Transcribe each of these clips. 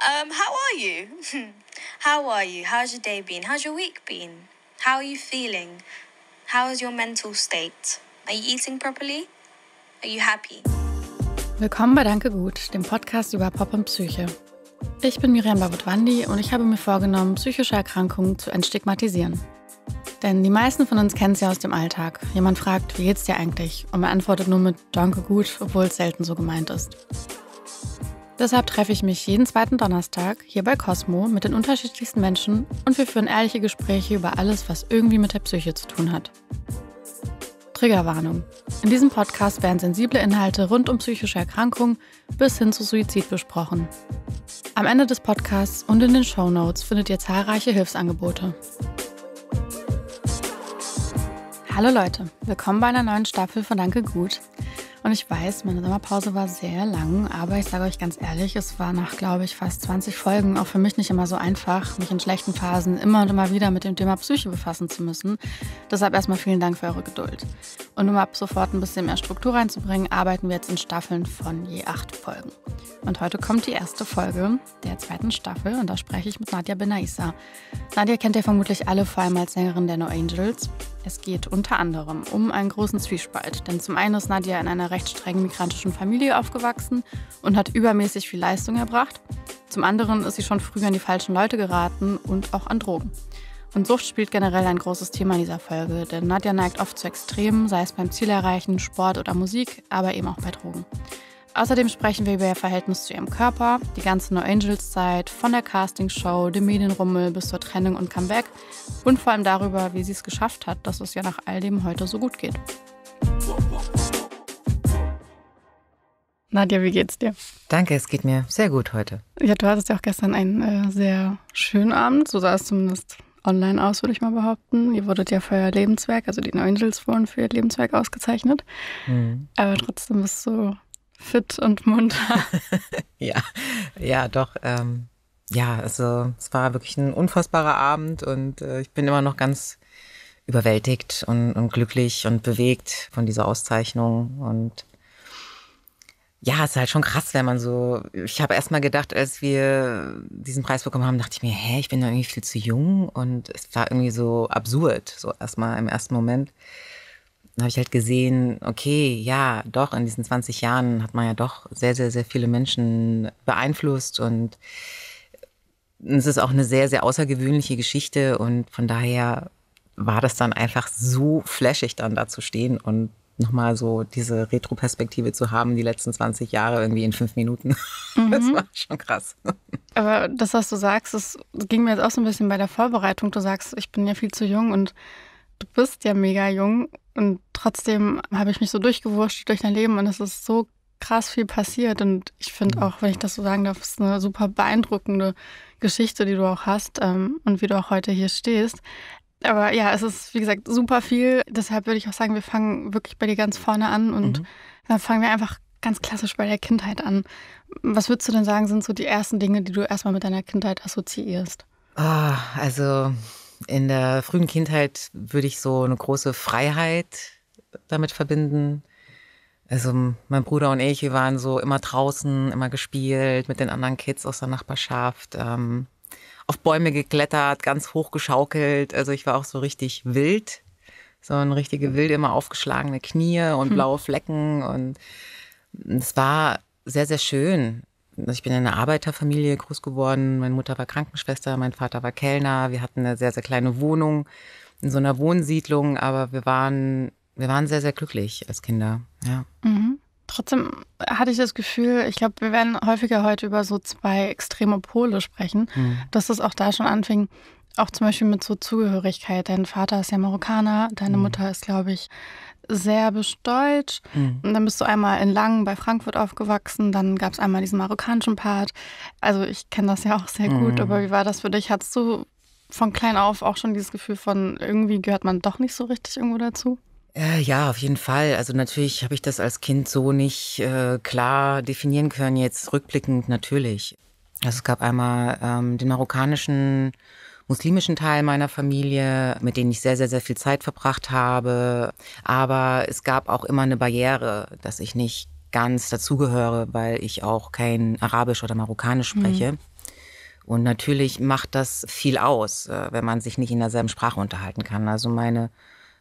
Um, how are you? how are you? How's your day been? How's your week been? How are you feeling? How is your mental state? Are you eating properly? Are you happy? Willkommen bei Danke gut, dem Podcast über Pop und Psyche. Ich bin Miriam Babutwandi und ich habe mir vorgenommen, psychische Erkrankungen zu entstigmatisieren. Denn die meisten von uns kennen sie ja aus dem Alltag. Jemand fragt, wie geht's dir eigentlich? Und man antwortet nur mit Danke gut, obwohl es selten so gemeint ist. Deshalb treffe ich mich jeden zweiten Donnerstag hier bei Cosmo mit den unterschiedlichsten Menschen und wir führen ehrliche Gespräche über alles, was irgendwie mit der Psyche zu tun hat. Triggerwarnung. In diesem Podcast werden sensible Inhalte rund um psychische Erkrankungen bis hin zu Suizid besprochen. Am Ende des Podcasts und in den Show Notes findet ihr zahlreiche Hilfsangebote. Hallo Leute, willkommen bei einer neuen Staffel von Danke Gut. Und ich weiß, meine Sommerpause war sehr lang, aber ich sage euch ganz ehrlich, es war nach, glaube ich, fast 20 Folgen auch für mich nicht immer so einfach, mich in schlechten Phasen immer und immer wieder mit dem Thema Psyche befassen zu müssen. Deshalb erstmal vielen Dank für eure Geduld. Und um ab sofort ein bisschen mehr Struktur reinzubringen, arbeiten wir jetzt in Staffeln von je acht Folgen. Und heute kommt die erste Folge der zweiten Staffel und da spreche ich mit Nadja Benaissa. Nadja kennt ihr vermutlich alle, vor allem als Sängerin der No Angels. Es geht unter anderem um einen großen Zwiespalt, denn zum einen ist Nadja in einer einer recht strengen migrantischen Familie aufgewachsen und hat übermäßig viel Leistung erbracht. Zum anderen ist sie schon früh an die falschen Leute geraten und auch an Drogen. Und Sucht spielt generell ein großes Thema in dieser Folge, denn Nadja neigt oft zu Extremen, sei es beim Zielerreichen, Sport oder Musik, aber eben auch bei Drogen. Außerdem sprechen wir über ihr Verhältnis zu ihrem Körper, die ganze No Angels Zeit, von der Castingshow, dem Medienrummel bis zur Trennung und Comeback und vor allem darüber, wie sie es geschafft hat, dass es ja nach all dem heute so gut geht. Nadja, wie geht's dir? Danke, es geht mir sehr gut heute. Ja, du hattest ja auch gestern einen äh, sehr schönen Abend, so sah es zumindest online aus, würde ich mal behaupten. Ihr wurdet ja für euer Lebenswerk, also die Angels wurden für ihr Lebenswerk ausgezeichnet. Mhm. Aber trotzdem bist du fit und munter. ja, ja, doch. Ähm, ja, also es war wirklich ein unfassbarer Abend und äh, ich bin immer noch ganz überwältigt und, und glücklich und bewegt von dieser Auszeichnung und ja, ist halt schon krass, wenn man so. Ich habe erst mal gedacht, als wir diesen Preis bekommen haben, dachte ich mir, hä, ich bin da irgendwie viel zu jung und es war irgendwie so absurd, so erstmal im ersten Moment. Dann habe ich halt gesehen, okay, ja, doch, in diesen 20 Jahren hat man ja doch sehr, sehr, sehr viele Menschen beeinflusst und es ist auch eine sehr, sehr außergewöhnliche Geschichte und von daher war das dann einfach so flashig, dann da zu stehen und nochmal so diese Retroperspektive zu haben, die letzten 20 Jahre irgendwie in fünf Minuten. Mhm. Das war schon krass. Aber das, was du sagst, das ging mir jetzt auch so ein bisschen bei der Vorbereitung. Du sagst, ich bin ja viel zu jung und du bist ja mega jung. Und trotzdem habe ich mich so durchgewurscht durch dein Leben und es ist so krass viel passiert. Und ich finde mhm. auch, wenn ich das so sagen darf, ist eine super beeindruckende Geschichte, die du auch hast ähm, und wie du auch heute hier stehst. Aber ja, es ist, wie gesagt, super viel. Deshalb würde ich auch sagen, wir fangen wirklich bei dir ganz vorne an und mhm. dann fangen wir einfach ganz klassisch bei der Kindheit an. Was würdest du denn sagen, sind so die ersten Dinge, die du erstmal mit deiner Kindheit assoziierst? oh, also in der frühen Kindheit würde ich so eine große Freiheit damit verbinden. Also mein Bruder und ich, wir waren so immer draußen, immer gespielt mit den anderen Kids aus der Nachbarschaft. Ähm, auf Bäume geklettert, ganz hoch geschaukelt. Also ich war auch so richtig wild. So ein richtige wild, immer aufgeschlagene Knie und hm. blaue Flecken. Und es war sehr, sehr schön. Also ich bin in einer Arbeiterfamilie groß geworden. Meine Mutter war Krankenschwester, mein Vater war Kellner. Wir hatten eine sehr, sehr kleine Wohnung in so einer Wohnsiedlung, aber wir waren, wir waren sehr, sehr glücklich als Kinder. Ja. Mhm. Trotzdem hatte ich das Gefühl, ich glaube, wir werden häufiger heute über so zwei extreme Pole sprechen, mhm. dass das auch da schon anfing, auch zum Beispiel mit so Zugehörigkeit. Dein Vater ist ja Marokkaner, deine mhm. Mutter ist, glaube ich, serbisch-deutsch. Mhm. Und dann bist du einmal in Langen bei Frankfurt aufgewachsen, dann gab es einmal diesen marokkanischen Part. Also ich kenne das ja auch sehr gut, mhm. aber wie war das für dich? Hattest du von klein auf auch schon dieses Gefühl von, irgendwie gehört man doch nicht so richtig irgendwo dazu? Äh, ja, auf jeden Fall. Also natürlich habe ich das als Kind so nicht äh, klar definieren können, jetzt rückblickend natürlich. Also es gab einmal ähm, den marokkanischen muslimischen Teil meiner Familie, mit denen ich sehr, sehr, sehr viel Zeit verbracht habe. Aber es gab auch immer eine Barriere, dass ich nicht ganz dazugehöre, weil ich auch kein Arabisch oder Marokkanisch mhm. spreche. Mhm. Und natürlich macht das viel aus, äh, wenn man sich nicht in derselben Sprache unterhalten kann. Also meine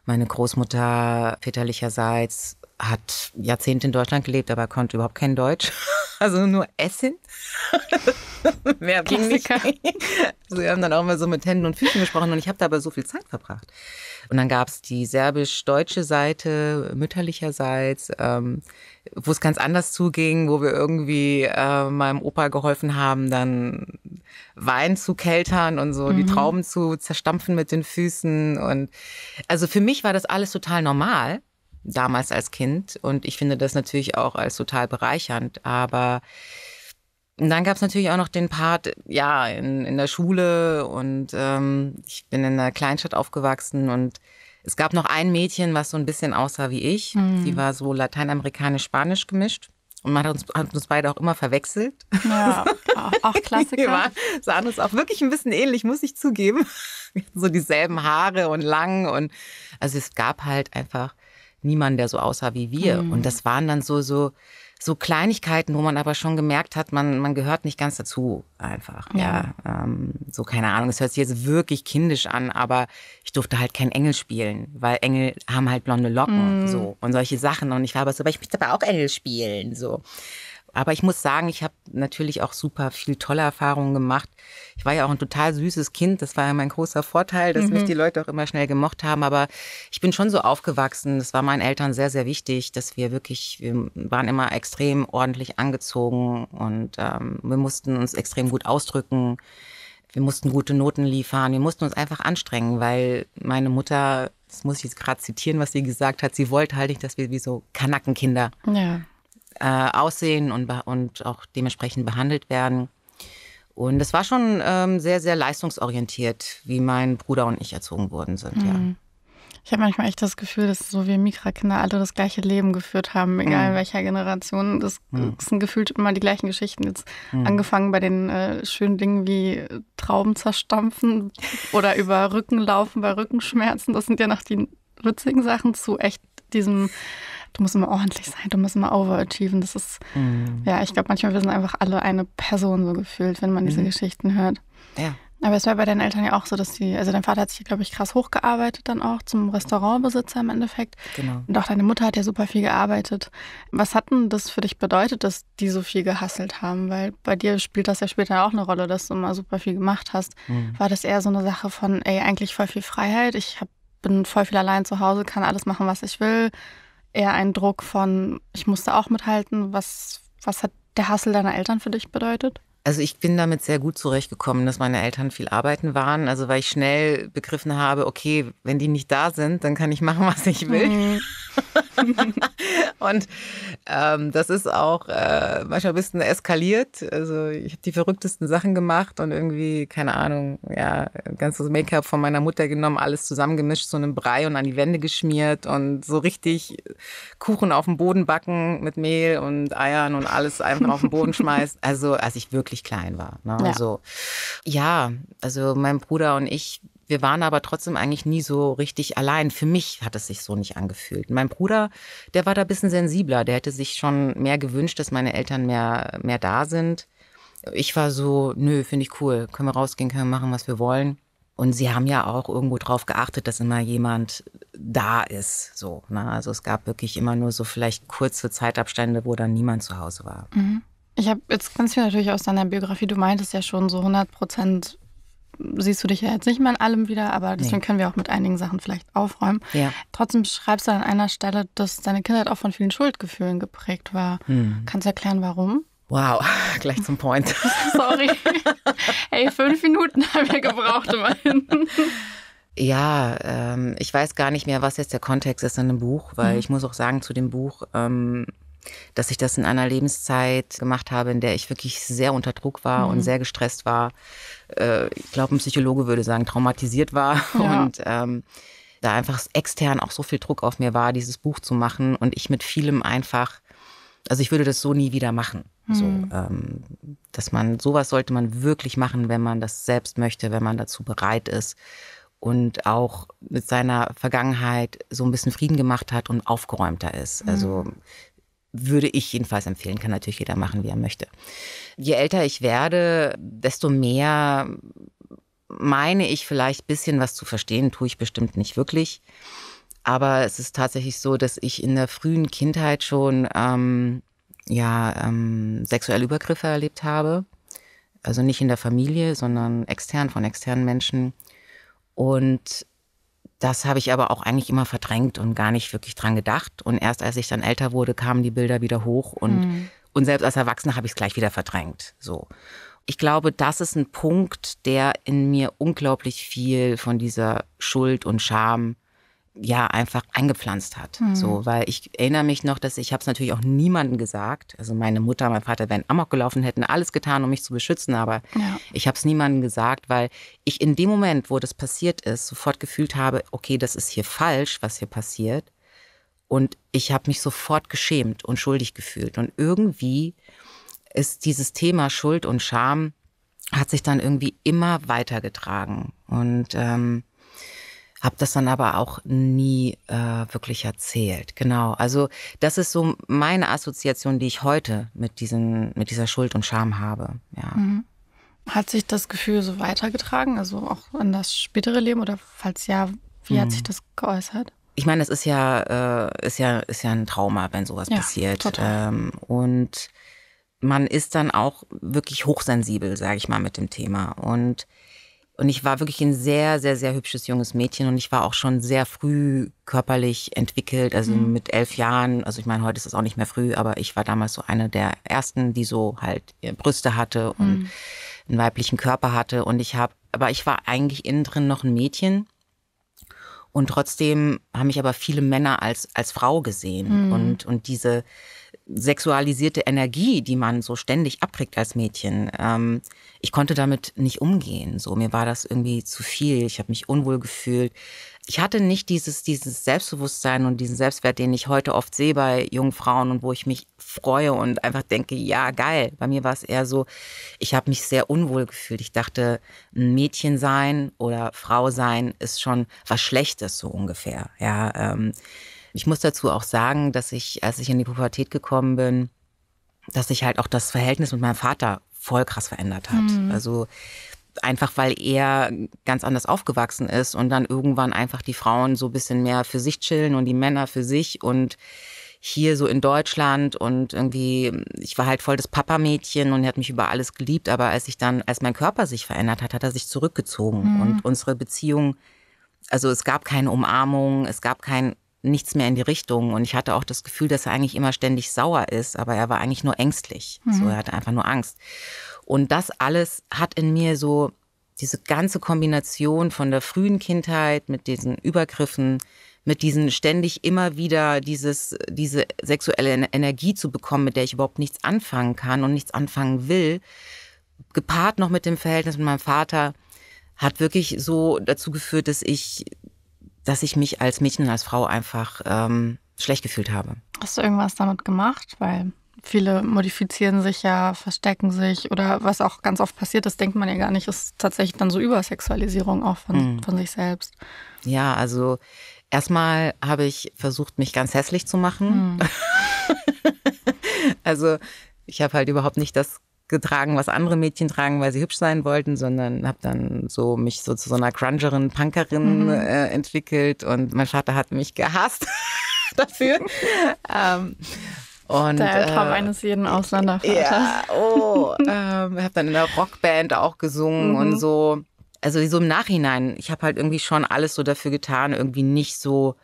meine Großmutter väterlicherseits hat Jahrzehnte in Deutschland gelebt, aber konnte überhaupt kein Deutsch. Also nur Essen. Mehr Klassiker. Also wir haben dann auch mal so mit Händen und Füßen gesprochen und ich habe da aber so viel Zeit verbracht. Und dann gab es die serbisch-deutsche Seite mütterlicherseits. Ähm, wo es ganz anders zuging, wo wir irgendwie äh, meinem Opa geholfen haben, dann Wein zu keltern und so mhm. die Trauben zu zerstampfen mit den Füßen. Und also für mich war das alles total normal damals als Kind. Und ich finde das natürlich auch als total bereichernd. Aber und dann gab es natürlich auch noch den Part, ja, in, in der Schule und ähm, ich bin in einer Kleinstadt aufgewachsen und es gab noch ein Mädchen, was so ein bisschen aussah wie ich. Mhm. Die war so lateinamerikanisch-spanisch gemischt. Und man hat uns, hat uns, beide auch immer verwechselt. Ja, auch, auch Klassiker. Wir waren, sahen uns auch wirklich ein bisschen ähnlich, muss ich zugeben. Wir hatten so dieselben Haare und lang. Und also es gab halt einfach niemanden, der so aussah wie wir. Mhm. Und das waren dann so, so so Kleinigkeiten, wo man aber schon gemerkt hat, man, man gehört nicht ganz dazu einfach. Ja, ja ähm, so keine Ahnung. Es hört sich jetzt wirklich kindisch an, aber ich durfte halt kein Engel spielen, weil Engel haben halt blonde Locken mm. so und solche Sachen. Und ich war aber so, aber ich möchte aber auch Engel spielen so. Aber ich muss sagen, ich habe natürlich auch super viel tolle Erfahrungen gemacht. Ich war ja auch ein total süßes Kind. Das war ja mein großer Vorteil, dass mhm. mich die Leute auch immer schnell gemocht haben. Aber ich bin schon so aufgewachsen. Das war meinen Eltern sehr, sehr wichtig, dass wir wirklich, wir waren immer extrem ordentlich angezogen und ähm, wir mussten uns extrem gut ausdrücken. Wir mussten gute Noten liefern. Wir mussten uns einfach anstrengen, weil meine Mutter, das muss ich jetzt gerade zitieren, was sie gesagt hat, sie wollte halt nicht, dass wir wie so Kanackenkinder. Ja äh, aussehen und, und auch dementsprechend behandelt werden. Und es war schon ähm, sehr, sehr leistungsorientiert, wie mein Bruder und ich erzogen worden sind, mhm. ja. Ich habe manchmal echt das Gefühl, dass so wir Mikra-Kinder alle das gleiche Leben geführt haben, egal mhm. welcher Generation. Das mhm. sind gefühlt immer die gleichen Geschichten. Jetzt mhm. angefangen bei den äh, schönen Dingen wie äh, Trauben zerstampfen oder über Rücken laufen bei Rückenschmerzen. Das sind ja noch die witzigen Sachen zu echt diesem du musst immer ordentlich sein, du musst immer overachieven. Das ist, mhm. ja, ich glaube, manchmal wir sind einfach alle eine Person so gefühlt, wenn man diese mhm. Geschichten hört. Ja. Aber es war bei deinen Eltern ja auch so, dass sie, also dein Vater hat sich, glaube ich, krass hochgearbeitet dann auch zum Restaurantbesitzer im Endeffekt. Genau. Und auch deine Mutter hat ja super viel gearbeitet. Was hat denn das für dich bedeutet, dass die so viel gehasselt haben? Weil bei dir spielt das ja später auch eine Rolle, dass du immer super viel gemacht hast. Mhm. War das eher so eine Sache von, ey, eigentlich voll viel Freiheit, ich hab, bin voll viel allein zu Hause, kann alles machen, was ich will, eher ein Druck von, ich musste auch mithalten. Was, was hat der Hassel deiner Eltern für dich bedeutet? Also ich bin damit sehr gut zurechtgekommen, dass meine Eltern viel arbeiten waren. Also weil ich schnell begriffen habe, okay, wenn die nicht da sind, dann kann ich machen, was ich will. Mhm. und ähm, das ist auch äh, manchmal ein bisschen eskaliert. Also ich habe die verrücktesten Sachen gemacht und irgendwie, keine Ahnung, ja, ganzes Make-up von meiner Mutter genommen, alles zusammengemischt, so einem Brei und an die Wände geschmiert und so richtig Kuchen auf dem Boden backen mit Mehl und Eiern und alles einfach auf den Boden schmeißt. Also als ich wirklich klein war. Ne? Ja. Also, ja, also mein Bruder und ich wir waren aber trotzdem eigentlich nie so richtig allein. Für mich hat es sich so nicht angefühlt. Mein Bruder, der war da ein bisschen sensibler. Der hätte sich schon mehr gewünscht, dass meine Eltern mehr, mehr da sind. Ich war so, nö, finde ich cool. Können wir rausgehen, können wir machen, was wir wollen. Und sie haben ja auch irgendwo drauf geachtet, dass immer jemand da ist. So, ne? Also es gab wirklich immer nur so vielleicht kurze Zeitabstände, wo dann niemand zu Hause war. Mhm. Ich habe jetzt ganz viel natürlich aus deiner Biografie. Du meintest ja schon so 100 Prozent siehst du dich ja jetzt nicht mehr in allem wieder, aber deswegen nee. können wir auch mit einigen Sachen vielleicht aufräumen. Ja. Trotzdem schreibst du an einer Stelle, dass deine Kindheit auch von vielen Schuldgefühlen geprägt war. Hm. Kannst du erklären, warum? Wow, gleich zum Point. Sorry. hey, fünf Minuten haben wir gebraucht immerhin. Ja, ähm, ich weiß gar nicht mehr, was jetzt der Kontext ist in dem Buch, weil mhm. ich muss auch sagen, zu dem Buch ähm, dass ich das in einer Lebenszeit gemacht habe, in der ich wirklich sehr unter Druck war mhm. und sehr gestresst war. Äh, ich glaube, ein Psychologe würde sagen, traumatisiert war. Ja. Und ähm, da einfach extern auch so viel Druck auf mir war, dieses Buch zu machen. Und ich mit vielem einfach, also ich würde das so nie wieder machen. Mhm. So, ähm, dass man, sowas sollte man wirklich machen, wenn man das selbst möchte, wenn man dazu bereit ist und auch mit seiner Vergangenheit so ein bisschen Frieden gemacht hat und aufgeräumter ist. Also mhm würde ich jedenfalls empfehlen, kann natürlich jeder machen, wie er möchte. Je älter ich werde, desto mehr meine ich vielleicht ein bisschen was zu verstehen, tue ich bestimmt nicht wirklich. Aber es ist tatsächlich so, dass ich in der frühen Kindheit schon ähm, ja, ähm, sexuelle Übergriffe erlebt habe. Also nicht in der Familie, sondern extern von externen Menschen. Und das habe ich aber auch eigentlich immer verdrängt und gar nicht wirklich dran gedacht. Und erst als ich dann älter wurde, kamen die Bilder wieder hoch und, mhm. und selbst als Erwachsener habe ich es gleich wieder verdrängt. So. Ich glaube, das ist ein Punkt, der in mir unglaublich viel von dieser Schuld und Scham ja einfach eingepflanzt hat. Mhm. So, weil ich erinnere mich noch, dass ich habe es natürlich auch niemandem gesagt. Also meine Mutter, mein Vater wären amok gelaufen, hätten alles getan, um mich zu beschützen, aber ja. ich habe es niemandem gesagt, weil ich in dem Moment, wo das passiert ist, sofort gefühlt habe, okay, das ist hier falsch, was hier passiert. Und ich habe mich sofort geschämt und schuldig gefühlt. Und irgendwie ist dieses Thema Schuld und Scham hat sich dann irgendwie immer weitergetragen. Und ähm, habe das dann aber auch nie äh, wirklich erzählt. Genau. Also das ist so meine Assoziation, die ich heute mit diesen, mit dieser Schuld und Scham habe. Ja. Mhm. Hat sich das Gefühl so weitergetragen, also auch in das spätere Leben oder falls ja, wie mhm. hat sich das geäußert? Ich meine, es ist ja, äh, ist ja, ist ja ein Trauma, wenn sowas ja, passiert. Ähm, und man ist dann auch wirklich hochsensibel, sage ich mal, mit dem Thema. Und und ich war wirklich ein sehr, sehr, sehr hübsches junges Mädchen und ich war auch schon sehr früh körperlich entwickelt, also mhm. mit elf Jahren. Also ich meine, heute ist das auch nicht mehr früh, aber ich war damals so eine der ersten, die so halt äh, Brüste hatte und mhm. einen weiblichen Körper hatte. Und ich habe, aber ich war eigentlich innen drin noch ein Mädchen. Und trotzdem haben mich aber viele Männer als, als Frau gesehen. Mhm. Und, und diese, sexualisierte Energie, die man so ständig abkriegt als Mädchen. Ähm, ich konnte damit nicht umgehen. So mir war das irgendwie zu viel. Ich habe mich unwohl gefühlt. Ich hatte nicht dieses dieses Selbstbewusstsein und diesen Selbstwert, den ich heute oft sehe bei jungen Frauen und wo ich mich freue und einfach denke, ja geil. Bei mir war es eher so, ich habe mich sehr unwohl gefühlt. Ich dachte, ein Mädchen sein oder Frau sein ist schon was Schlechtes so ungefähr. Ja. Ähm, ich muss dazu auch sagen, dass ich, als ich in die Pubertät gekommen bin, dass sich halt auch das Verhältnis mit meinem Vater voll krass verändert hat. Mhm. Also einfach weil er ganz anders aufgewachsen ist und dann irgendwann einfach die Frauen so ein bisschen mehr für sich chillen und die Männer für sich und hier so in Deutschland und irgendwie, ich war halt voll das Papamädchen und er hat mich über alles geliebt, aber als ich dann, als mein Körper sich verändert hat, hat er sich zurückgezogen mhm. und unsere Beziehung, also es gab keine Umarmung, es gab kein nichts mehr in die Richtung. Und ich hatte auch das Gefühl, dass er eigentlich immer ständig sauer ist, aber er war eigentlich nur ängstlich. Mhm. So, er hatte einfach nur Angst. Und das alles hat in mir so diese ganze Kombination von der frühen Kindheit mit diesen Übergriffen, mit diesen ständig immer wieder dieses, diese sexuelle Energie zu bekommen, mit der ich überhaupt nichts anfangen kann und nichts anfangen will, gepaart noch mit dem Verhältnis mit meinem Vater, hat wirklich so dazu geführt, dass ich dass ich mich als Mädchen und als Frau einfach ähm, schlecht gefühlt habe. Hast du irgendwas damit gemacht? Weil viele modifizieren sich ja, verstecken sich oder was auch ganz oft passiert, das denkt man ja gar nicht, ist tatsächlich dann so Übersexualisierung auch von, mhm. von sich selbst. Ja, also erstmal habe ich versucht, mich ganz hässlich zu machen. Mhm. also ich habe halt überhaupt nicht das getragen, was andere Mädchen tragen, weil sie hübsch sein wollten, sondern habe dann so mich so zu so einer Grungerin, Punkerin mhm. äh, entwickelt und mein Vater hat mich gehasst dafür. ähm, und, Der Traum äh, eines jeden Ausländervaters. Ja, oh, ähm, habe dann in der Rockband auch gesungen mhm. und so. Also so im Nachhinein, ich habe halt irgendwie schon alles so dafür getan, irgendwie nicht so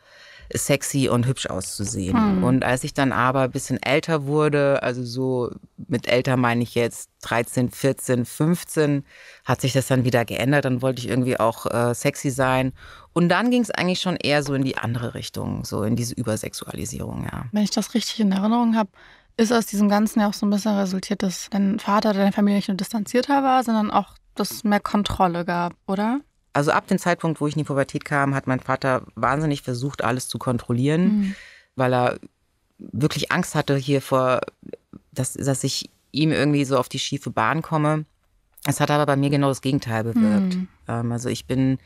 sexy und hübsch auszusehen. Hm. Und als ich dann aber ein bisschen älter wurde, also so mit älter meine ich jetzt 13, 14, 15, hat sich das dann wieder geändert. Dann wollte ich irgendwie auch äh, sexy sein. Und dann ging es eigentlich schon eher so in die andere Richtung, so in diese Übersexualisierung, ja. Wenn ich das richtig in Erinnerung habe, ist aus diesem Ganzen ja auch so ein bisschen resultiert, dass dein Vater oder deine Familie nicht nur distanzierter war, sondern auch, dass es mehr Kontrolle gab, oder? also ab dem Zeitpunkt, wo ich in die Pubertät kam, hat mein Vater wahnsinnig versucht, alles zu kontrollieren, mhm. weil er wirklich Angst hatte hier vor, dass, dass ich ihm irgendwie so auf die schiefe Bahn komme. Es hat aber bei mir genau das Gegenteil bewirkt. Mhm. Ähm, also ich bin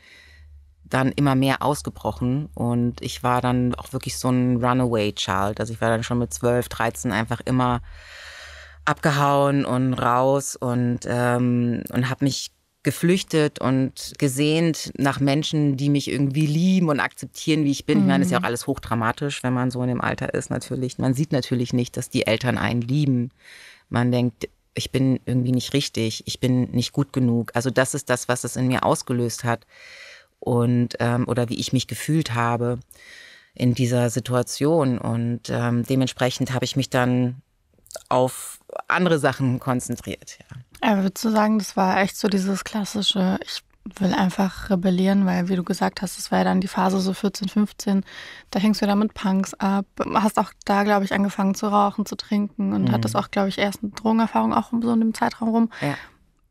dann immer mehr ausgebrochen und ich war dann auch wirklich so ein Runaway-Child. Also ich war dann schon mit 12, 13 einfach immer abgehauen und raus und, ähm, und habe mich geflüchtet und gesehnt nach Menschen, die mich irgendwie lieben und akzeptieren, wie ich bin. Mhm. Ich meine, das ist ja auch mhm. alles hochdramatisch, wenn man so in dem Alter ist, natürlich. Man sieht natürlich nicht, dass die Eltern einen lieben. Man denkt, ich bin irgendwie nicht richtig, ich bin nicht gut genug. Also das ist das, was es in mir ausgelöst hat und ähm, oder wie ich mich gefühlt habe in dieser Situation. Und ähm, dementsprechend habe ich mich dann auf andere Sachen konzentriert. Ja. Aber würdest du sagen, das war echt so dieses klassische, ich will einfach rebellieren, weil wie du gesagt hast, das war ja dann die Phase so 14, 15, da hängst du dann mit Punks ab, hast auch da, glaube ich, angefangen zu rauchen, zu trinken und mhm. hattest auch, glaube ich, erst eine Drogenerfahrung auch so in dem Zeitraum rum. Ja.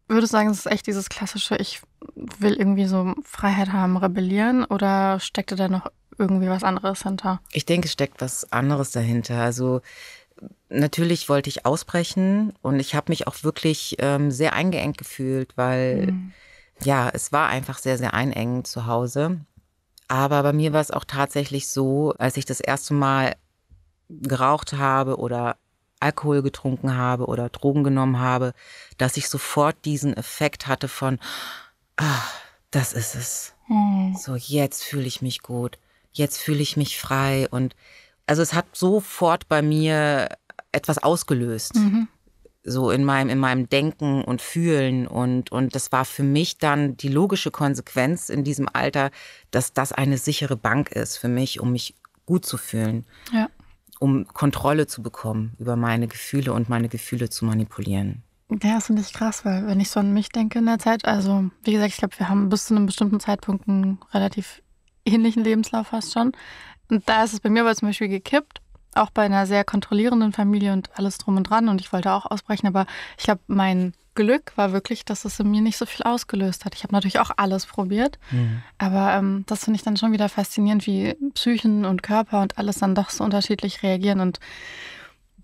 Würdest du sagen, es ist echt dieses klassische, ich will irgendwie so Freiheit haben, rebellieren oder steckte da noch irgendwie was anderes hinter? Ich denke, es steckt was anderes dahinter. Also natürlich wollte ich ausbrechen und ich habe mich auch wirklich ähm, sehr eingeengt gefühlt, weil mhm. ja, es war einfach sehr, sehr einengend zu Hause. Aber bei mir war es auch tatsächlich so, als ich das erste Mal geraucht habe oder Alkohol getrunken habe oder Drogen genommen habe, dass ich sofort diesen Effekt hatte von, ah, das ist es. Mhm. So, jetzt fühle ich mich gut, jetzt fühle ich mich frei und also es hat sofort bei mir etwas ausgelöst. Mhm. So in meinem, in meinem Denken und Fühlen. Und, und das war für mich dann die logische Konsequenz in diesem Alter, dass das eine sichere Bank ist für mich, um mich gut zu fühlen. Ja. Um Kontrolle zu bekommen über meine Gefühle und meine Gefühle zu manipulieren. Ja, das finde ich krass, weil wenn ich so an mich denke in der Zeit, also wie gesagt, ich glaube, wir haben bis zu einem bestimmten Zeitpunkt einen relativ ähnlichen Lebenslauf fast schon. Und da ist es bei mir aber zum Beispiel gekippt, auch bei einer sehr kontrollierenden Familie und alles drum und dran und ich wollte auch ausbrechen, aber ich glaube, mein Glück war wirklich, dass es in mir nicht so viel ausgelöst hat. Ich habe natürlich auch alles probiert, mhm. aber ähm, das finde ich dann schon wieder faszinierend, wie Psychen und Körper und alles dann doch so unterschiedlich reagieren und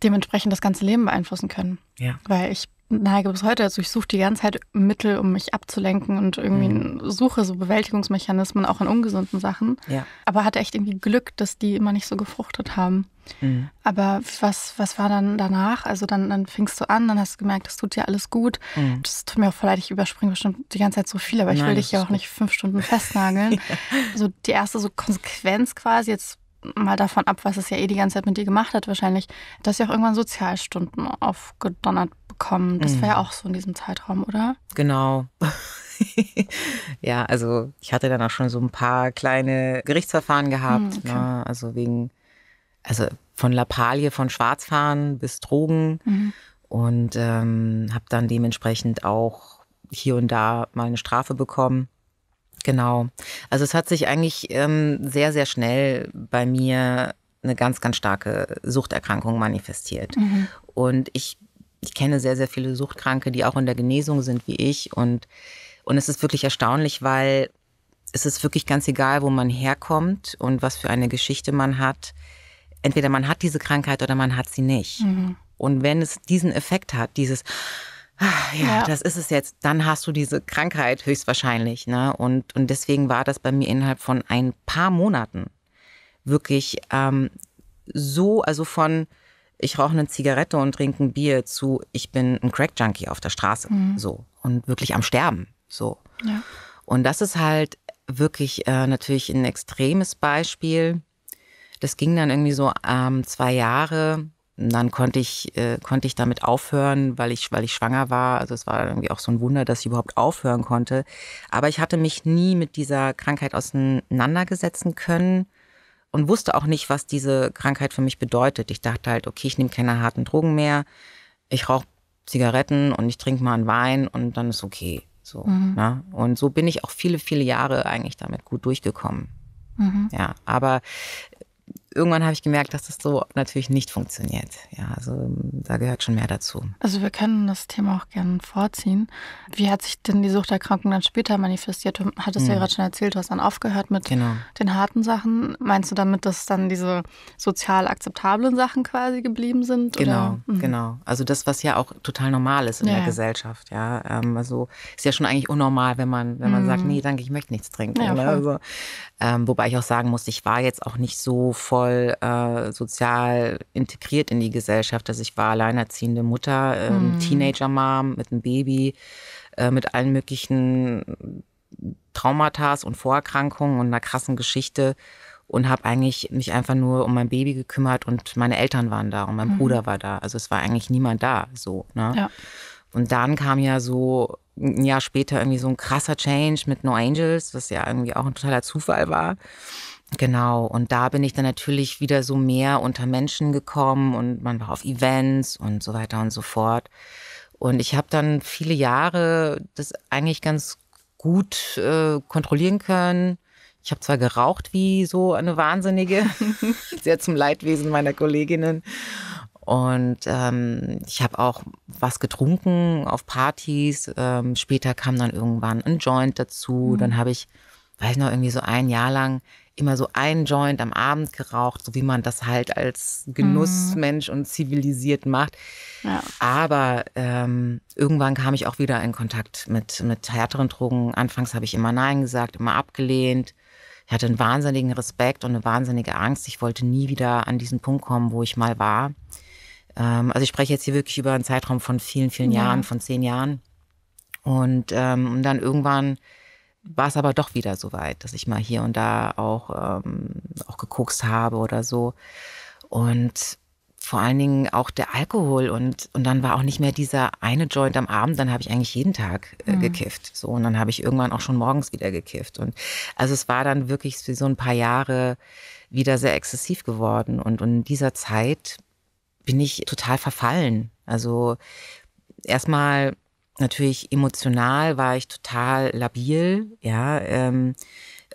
dementsprechend das ganze Leben beeinflussen können. Ja. Weil ich na, gibt es heute. Also ich suche die ganze Zeit Mittel, um mich abzulenken und irgendwie mhm. suche so Bewältigungsmechanismen auch in ungesunden Sachen. Ja. Aber hatte echt irgendwie Glück, dass die immer nicht so gefruchtet haben. Mhm. Aber was, was war dann danach? Also dann, dann fingst du an, dann hast du gemerkt, das tut dir alles gut. Mhm. Das tut mir auch voll leid, ich überspringe bestimmt die ganze Zeit so viel, aber ich Nein, will dich ja auch gut. nicht fünf Stunden festnageln. ja. So also die erste so Konsequenz quasi, jetzt mal davon ab, was es ja eh die ganze Zeit mit dir gemacht hat wahrscheinlich, dass ja auch irgendwann Sozialstunden aufgedonnert bekommen. Das mhm. war ja mhm. auch so in diesem Zeitraum, oder? Genau. ja, also ich hatte dann auch schon so ein paar kleine Gerichtsverfahren gehabt. Mhm, okay. ne? Also wegen, also von Lappalie, von Schwarzfahren bis Drogen. Mhm. Und ähm, habe dann dementsprechend auch hier und da mal eine Strafe bekommen. Genau. Also es hat sich eigentlich ähm, sehr, sehr schnell bei mir eine ganz, ganz starke Suchterkrankung manifestiert. Mhm. Und ich ich kenne sehr, sehr viele Suchtkranke, die auch in der Genesung sind wie ich. Und, und es ist wirklich erstaunlich, weil es ist wirklich ganz egal, wo man herkommt und was für eine Geschichte man hat. Entweder man hat diese Krankheit oder man hat sie nicht. Mhm. Und wenn es diesen Effekt hat, dieses, ach, ja, ja, das ist es jetzt, dann hast du diese Krankheit höchstwahrscheinlich. Ne? Und, und deswegen war das bei mir innerhalb von ein paar Monaten wirklich ähm, so, also von ich rauche eine Zigarette und trinke ein Bier zu, ich bin ein Crack-Junkie auf der Straße. Mhm. So. Und wirklich am Sterben. So. Ja. Und das ist halt wirklich äh, natürlich ein extremes Beispiel. Das ging dann irgendwie so ähm, zwei Jahre. dann konnte ich, äh, konnte ich damit aufhören, weil ich, weil ich schwanger war. Also es war irgendwie auch so ein Wunder, dass ich überhaupt aufhören konnte. Aber ich hatte mich nie mit dieser Krankheit auseinandergesetzt können und wusste auch nicht, was diese Krankheit für mich bedeutet. Ich dachte halt, okay, ich nehme keine harten Drogen mehr, ich rauche Zigaretten und ich trinke mal einen Wein und dann ist okay. So, mhm. ne? Und so bin ich auch viele, viele Jahre eigentlich damit gut durchgekommen. Mhm. Ja, aber irgendwann habe ich gemerkt, dass das so natürlich nicht funktioniert. Ja, also da gehört schon mehr dazu. Also wir können das Thema auch gerne vorziehen. Wie hat sich denn die Suchterkrankung dann später manifestiert? Du hattest ja, ja mhm. gerade schon erzählt, du hast dann aufgehört mit genau. den harten Sachen. Meinst du damit, dass dann diese sozial akzeptablen Sachen quasi geblieben sind? Genau, mhm. genau. Also das, was ja auch total normal ist in ja. der Gesellschaft. Ja, ähm, also ist ja schon eigentlich unnormal, wenn man, wenn man mhm. sagt, nee, danke, ich möchte nichts trinken. Ja, also, ähm, wobei ich auch sagen muss, ich war jetzt auch nicht so voll voll äh, sozial integriert in die Gesellschaft. Also ich war alleinerziehende Mutter, ähm, mm. Teenager-Mom mit einem Baby, äh, mit allen möglichen Traumata und Vorerkrankungen und einer krassen Geschichte und habe eigentlich mich einfach nur um mein Baby gekümmert und meine Eltern waren da und mein mhm. Bruder war da. Also es war eigentlich niemand da so. Ne? Ja. Und dann kam ja so ein Jahr später irgendwie so ein krasser Change mit No Angels, was ja irgendwie auch ein totaler Zufall war. Genau, und da bin ich dann natürlich wieder so mehr unter Menschen gekommen und man war auf Events und so weiter und so fort. Und ich habe dann viele Jahre das eigentlich ganz gut äh, kontrollieren können. Ich habe zwar geraucht wie so eine Wahnsinnige, sehr zum Leidwesen meiner Kolleginnen. Und ähm, ich habe auch was getrunken auf Partys. Ähm, später kam dann irgendwann ein Joint dazu. Mhm. Dann habe ich, weiß noch, irgendwie so ein Jahr lang immer so ein Joint am Abend geraucht, so wie man das halt als Genussmensch und zivilisiert macht. Ja. Aber ähm, irgendwann kam ich auch wieder in Kontakt mit, mit härteren Drogen. Anfangs habe ich immer Nein gesagt, immer abgelehnt. Ich hatte einen wahnsinnigen Respekt und eine wahnsinnige Angst. Ich wollte nie wieder an diesen Punkt kommen, wo ich mal war. Ähm, also ich spreche jetzt hier wirklich über einen Zeitraum von vielen, vielen ja. Jahren, von zehn Jahren. Und, ähm, und dann irgendwann war es aber doch wieder so weit, dass ich mal hier und da auch, ähm, auch gekokst habe oder so. Und vor allen Dingen auch der Alkohol und, und dann war auch nicht mehr dieser eine Joint am Abend, dann habe ich eigentlich jeden Tag äh, mhm. gekifft. So, und dann habe ich irgendwann auch schon morgens wieder gekifft. Und also es war dann wirklich für so ein paar Jahre wieder sehr exzessiv geworden. Und, und in dieser Zeit bin ich total verfallen. Also erstmal natürlich emotional war ich total labil, ja. Ähm,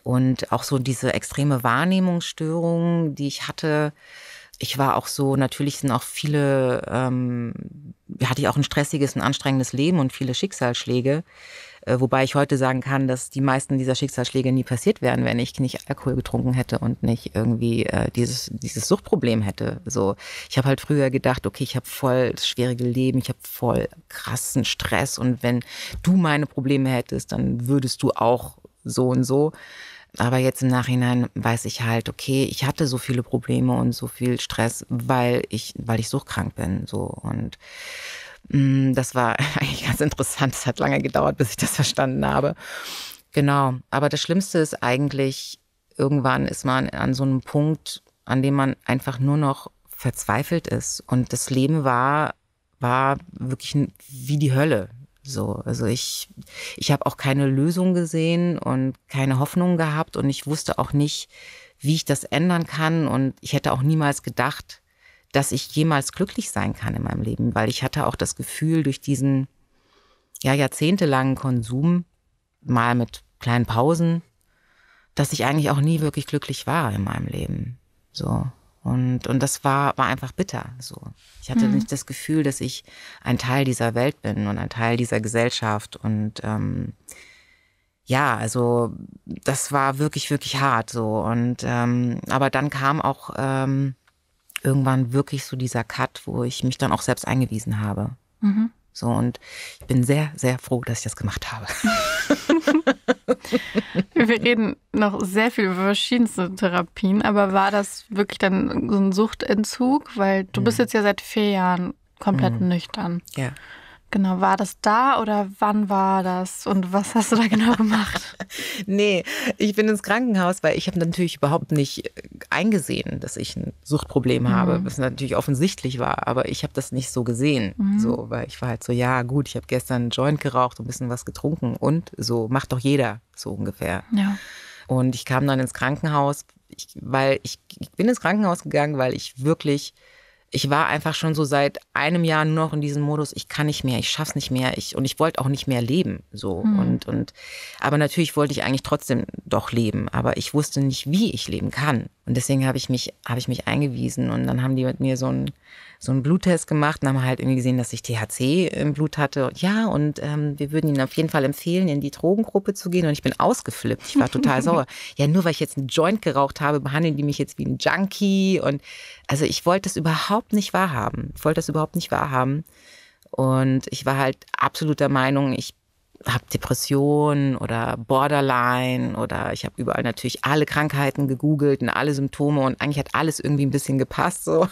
und auch so diese extreme Wahrnehmungsstörung, die ich hatte. Ich war auch so, natürlich sind auch viele, ähm, hatte ich auch ein stressiges und anstrengendes Leben und viele Schicksalsschläge. Äh, wobei ich heute sagen kann, dass die meisten dieser Schicksalsschläge nie passiert wären, wenn ich nicht Alkohol getrunken hätte und nicht irgendwie äh, dieses, dieses Suchtproblem hätte. So, ich habe halt früher gedacht, okay, ich habe voll das schwierige Leben, ich habe voll krassen Stress und wenn du meine Probleme hättest, dann würdest du auch so und so. Aber jetzt im Nachhinein weiß ich halt, okay, ich hatte so viele Probleme und so viel Stress, weil ich, weil ich suchkrank bin, so und Mm, das war eigentlich ganz interessant. Es hat lange gedauert, bis ich das verstanden habe. Genau. Aber das Schlimmste ist eigentlich, irgendwann ist man an so einem Punkt, an dem man einfach nur noch verzweifelt ist. Und das Leben war, war wirklich wie die Hölle. So, also ich, ich habe auch keine Lösung gesehen und keine Hoffnung gehabt und ich wusste auch nicht, wie ich das ändern kann. Und ich hätte auch niemals gedacht, dass ich jemals glücklich sein kann in meinem Leben, weil ich hatte auch das Gefühl, durch diesen ja, jahrzehntelangen Konsum, mal mit kleinen Pausen, dass ich eigentlich auch nie wirklich glücklich war in meinem Leben. So. Und, und das war, war einfach bitter. So. Ich hatte mhm. nicht das Gefühl, dass ich ein Teil dieser Welt bin und ein Teil dieser Gesellschaft. Und ähm, ja, also das war wirklich, wirklich hart. So. Und ähm, aber dann kam auch ähm, irgendwann wirklich so dieser Cut, wo ich mich dann auch selbst eingewiesen habe. Mhm. So, und ich bin sehr, sehr froh, dass ich das gemacht habe. Wir reden noch sehr viel über verschiedenste Therapien, aber war das wirklich dann so ein Suchtentzug? Weil du mhm. bist jetzt ja seit vier Jahren komplett mhm. nüchtern. Ja. Genau, war das da oder wann war das und was hast du da genau gemacht? nee, ich bin ins Krankenhaus, weil ich habe natürlich überhaupt nicht äh, eingesehen, dass ich ein Suchtproblem mhm. habe, was natürlich offensichtlich war, aber ich habe das nicht so gesehen, mhm. so, weil ich war halt so, ja, gut, ich habe gestern einen Joint geraucht und ein bisschen was getrunken und so macht doch jeder so ungefähr. Ja. Und ich kam dann ins Krankenhaus, ich, weil ich, ich bin ins Krankenhaus gegangen, weil ich wirklich ich war einfach schon so seit einem Jahr nur noch in diesem Modus, ich kann nicht mehr, ich schaff's nicht mehr, ich und ich wollte auch nicht mehr leben, so mhm. und und aber natürlich wollte ich eigentlich trotzdem doch leben, aber ich wusste nicht, wie ich leben kann und deswegen habe ich mich habe ich mich eingewiesen und dann haben die mit mir so ein so einen Bluttest gemacht und haben halt irgendwie gesehen, dass ich THC im Blut hatte. Und ja, und ähm, wir würden ihnen auf jeden Fall empfehlen, in die Drogengruppe zu gehen. Und ich bin ausgeflippt. Ich war total sauer. Ja, nur weil ich jetzt einen Joint geraucht habe, behandeln die mich jetzt wie ein Junkie. Und also ich wollte das überhaupt nicht wahrhaben. Ich wollte das überhaupt nicht wahrhaben. Und ich war halt absolut der Meinung, ich habe Depression oder Borderline oder ich habe überall natürlich alle Krankheiten gegoogelt und alle Symptome und eigentlich hat alles irgendwie ein bisschen gepasst so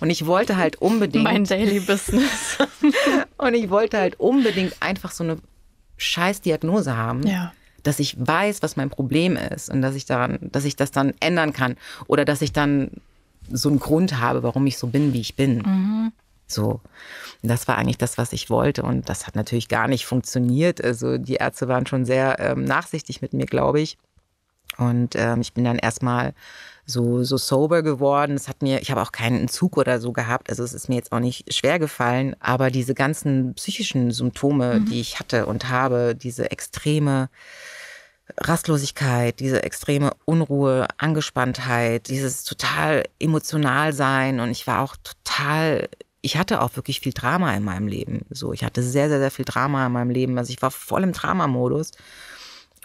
und ich wollte halt unbedingt. Mein Daily Business. und ich wollte halt unbedingt einfach so eine Scheißdiagnose haben. Ja. Dass ich weiß, was mein Problem ist und dass ich daran, dass ich das dann ändern kann. Oder dass ich dann so einen Grund habe, warum ich so bin, wie ich bin. Mhm. So. das war eigentlich das, was ich wollte. Und das hat natürlich gar nicht funktioniert. Also die Ärzte waren schon sehr ähm, nachsichtig mit mir, glaube ich. Und ähm, ich bin dann erstmal so, so sober geworden. Es hat mir, ich habe auch keinen Entzug oder so gehabt. Also es ist mir jetzt auch nicht schwer gefallen. Aber diese ganzen psychischen Symptome, mhm. die ich hatte und habe, diese extreme Rastlosigkeit, diese extreme Unruhe, Angespanntheit, dieses total emotional sein und ich war auch total ich hatte auch wirklich viel Drama in meinem Leben. So, ich hatte sehr, sehr, sehr viel Drama in meinem Leben. Also ich war voll im Drama-Modus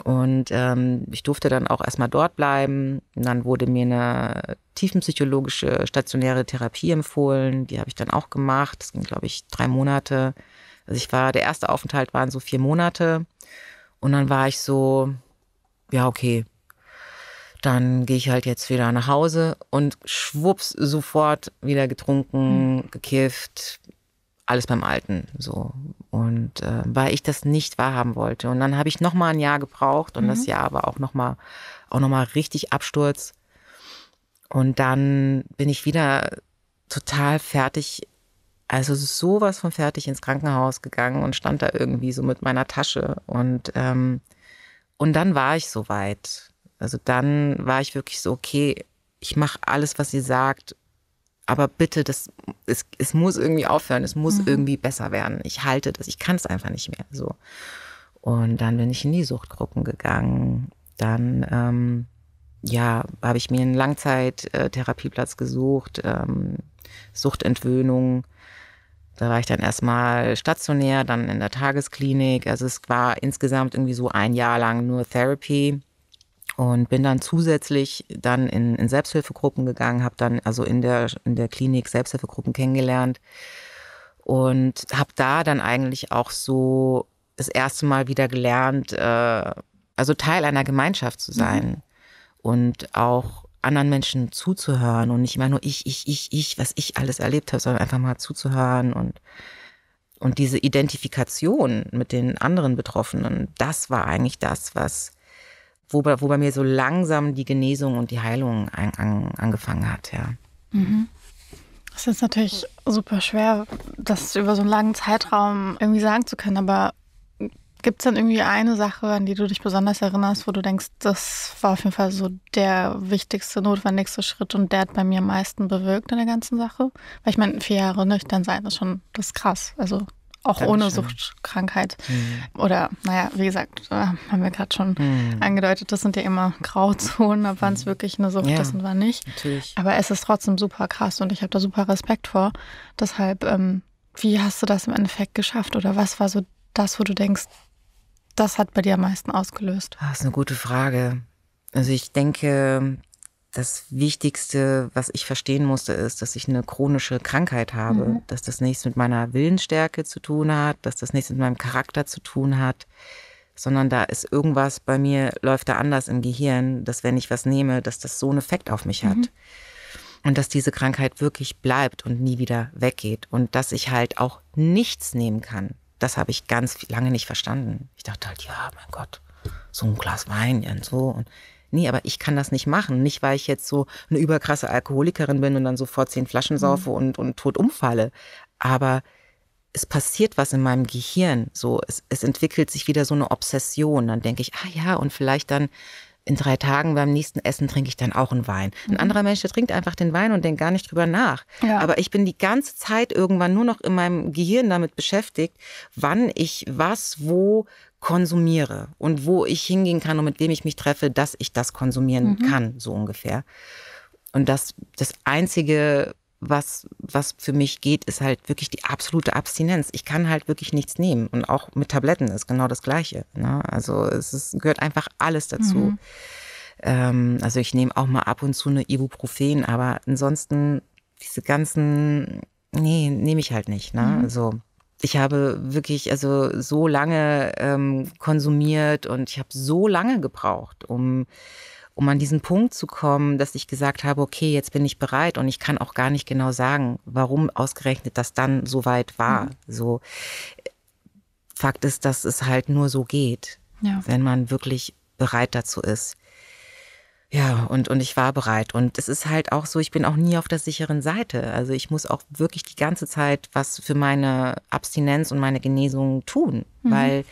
und ähm, ich durfte dann auch erstmal dort bleiben. Und dann wurde mir eine tiefenpsychologische stationäre Therapie empfohlen. Die habe ich dann auch gemacht. Das ging, glaube ich, drei Monate. Also ich war, der erste Aufenthalt waren so vier Monate. Und dann war ich so, ja, okay. Dann gehe ich halt jetzt wieder nach Hause und schwupps, sofort wieder getrunken, hm. gekifft, alles beim Alten so. Und äh, weil ich das nicht wahrhaben wollte. Und dann habe ich noch mal ein Jahr gebraucht und mhm. das Jahr war auch nochmal auch noch mal richtig Absturz. Und dann bin ich wieder total fertig, also sowas von fertig ins Krankenhaus gegangen und stand da irgendwie so mit meiner Tasche. Und, ähm, und dann war ich so weit Also dann war ich wirklich so, okay, ich mache alles, was ihr sagt aber bitte, das, es, es muss irgendwie aufhören, es muss mhm. irgendwie besser werden. Ich halte das, ich kann es einfach nicht mehr so. Und dann bin ich in die Suchtgruppen gegangen. Dann ähm, ja, habe ich mir einen Langzeittherapieplatz äh, gesucht, ähm, Suchtentwöhnung. Da war ich dann erstmal stationär, dann in der Tagesklinik. Also es war insgesamt irgendwie so ein Jahr lang nur Therapy und bin dann zusätzlich dann in, in Selbsthilfegruppen gegangen, habe dann also in der, in der Klinik Selbsthilfegruppen kennengelernt und habe da dann eigentlich auch so das erste Mal wieder gelernt, äh, also Teil einer Gemeinschaft zu mhm. sein mhm. und auch anderen Menschen zuzuhören und nicht immer nur ich, ich, ich, ich, was ich alles erlebt habe, sondern einfach mal zuzuhören und und diese Identifikation mit den anderen Betroffenen, das war eigentlich das, was wo bei, wo bei mir so langsam die Genesung und die Heilung an, an, angefangen hat, ja. Mhm. Es ist natürlich super schwer, das über so einen langen Zeitraum irgendwie sagen zu können, aber gibt es dann irgendwie eine Sache, an die du dich besonders erinnerst, wo du denkst, das war auf jeden Fall so der wichtigste, notwendigste Schritt und der hat bei mir am meisten bewirkt in der ganzen Sache? Weil ich meine, vier Jahre nüchtern sein ist schon, das ist krass. Also auch Dankeschön. ohne Suchtkrankheit. Mhm. Oder, naja, wie gesagt, äh, haben wir gerade schon mhm. angedeutet, das sind ja immer Grauzonen, ab wann es mhm. wirklich eine Sucht ja, ist und wann nicht. Natürlich. Aber es ist trotzdem super krass und ich habe da super Respekt vor. Deshalb, ähm, wie hast du das im Endeffekt geschafft? Oder was war so das, wo du denkst, das hat bei dir am meisten ausgelöst? Das ah, ist eine gute Frage. Also ich denke, das Wichtigste, was ich verstehen musste, ist, dass ich eine chronische Krankheit habe, mhm. dass das nichts mit meiner Willensstärke zu tun hat, dass das nichts mit meinem Charakter zu tun hat, sondern da ist irgendwas bei mir, läuft da anders im Gehirn, dass wenn ich was nehme, dass das so einen Effekt auf mich hat. Mhm. Und dass diese Krankheit wirklich bleibt und nie wieder weggeht und dass ich halt auch nichts nehmen kann. Das habe ich ganz lange nicht verstanden. Ich dachte halt, ja, mein Gott, so ein Glas Wein und so. Und nee, aber ich kann das nicht machen. Nicht, weil ich jetzt so eine überkrasse Alkoholikerin bin und dann sofort zehn Flaschen mhm. saufe und, und tot umfalle. Aber es passiert was in meinem Gehirn. So, es, es entwickelt sich wieder so eine Obsession. Dann denke ich, ah ja, und vielleicht dann in drei Tagen beim nächsten Essen trinke ich dann auch einen Wein. Ein mhm. anderer Mensch, der trinkt einfach den Wein und denkt gar nicht drüber nach. Ja. Aber ich bin die ganze Zeit irgendwann nur noch in meinem Gehirn damit beschäftigt, wann ich was wo konsumiere und wo ich hingehen kann und mit wem ich mich treffe, dass ich das konsumieren mhm. kann, so ungefähr. Und das, das Einzige, was, was für mich geht, ist halt wirklich die absolute Abstinenz. Ich kann halt wirklich nichts nehmen. Und auch mit Tabletten ist genau das Gleiche. Ne? Also es ist, gehört einfach alles dazu. Mhm. Ähm, also ich nehme auch mal ab und zu eine Ibuprofen, aber ansonsten diese ganzen, nee, nehme ich halt nicht. Ne? Mhm. Also ich habe wirklich also so lange ähm, konsumiert und ich habe so lange gebraucht, um, um an diesen Punkt zu kommen, dass ich gesagt habe, okay, jetzt bin ich bereit und ich kann auch gar nicht genau sagen, warum ausgerechnet das dann so weit war. Mhm. So Fakt ist, dass es halt nur so geht, ja. wenn man wirklich bereit dazu ist. Ja, und, und ich war bereit. Und es ist halt auch so, ich bin auch nie auf der sicheren Seite. Also ich muss auch wirklich die ganze Zeit was für meine Abstinenz und meine Genesung tun, mhm. weil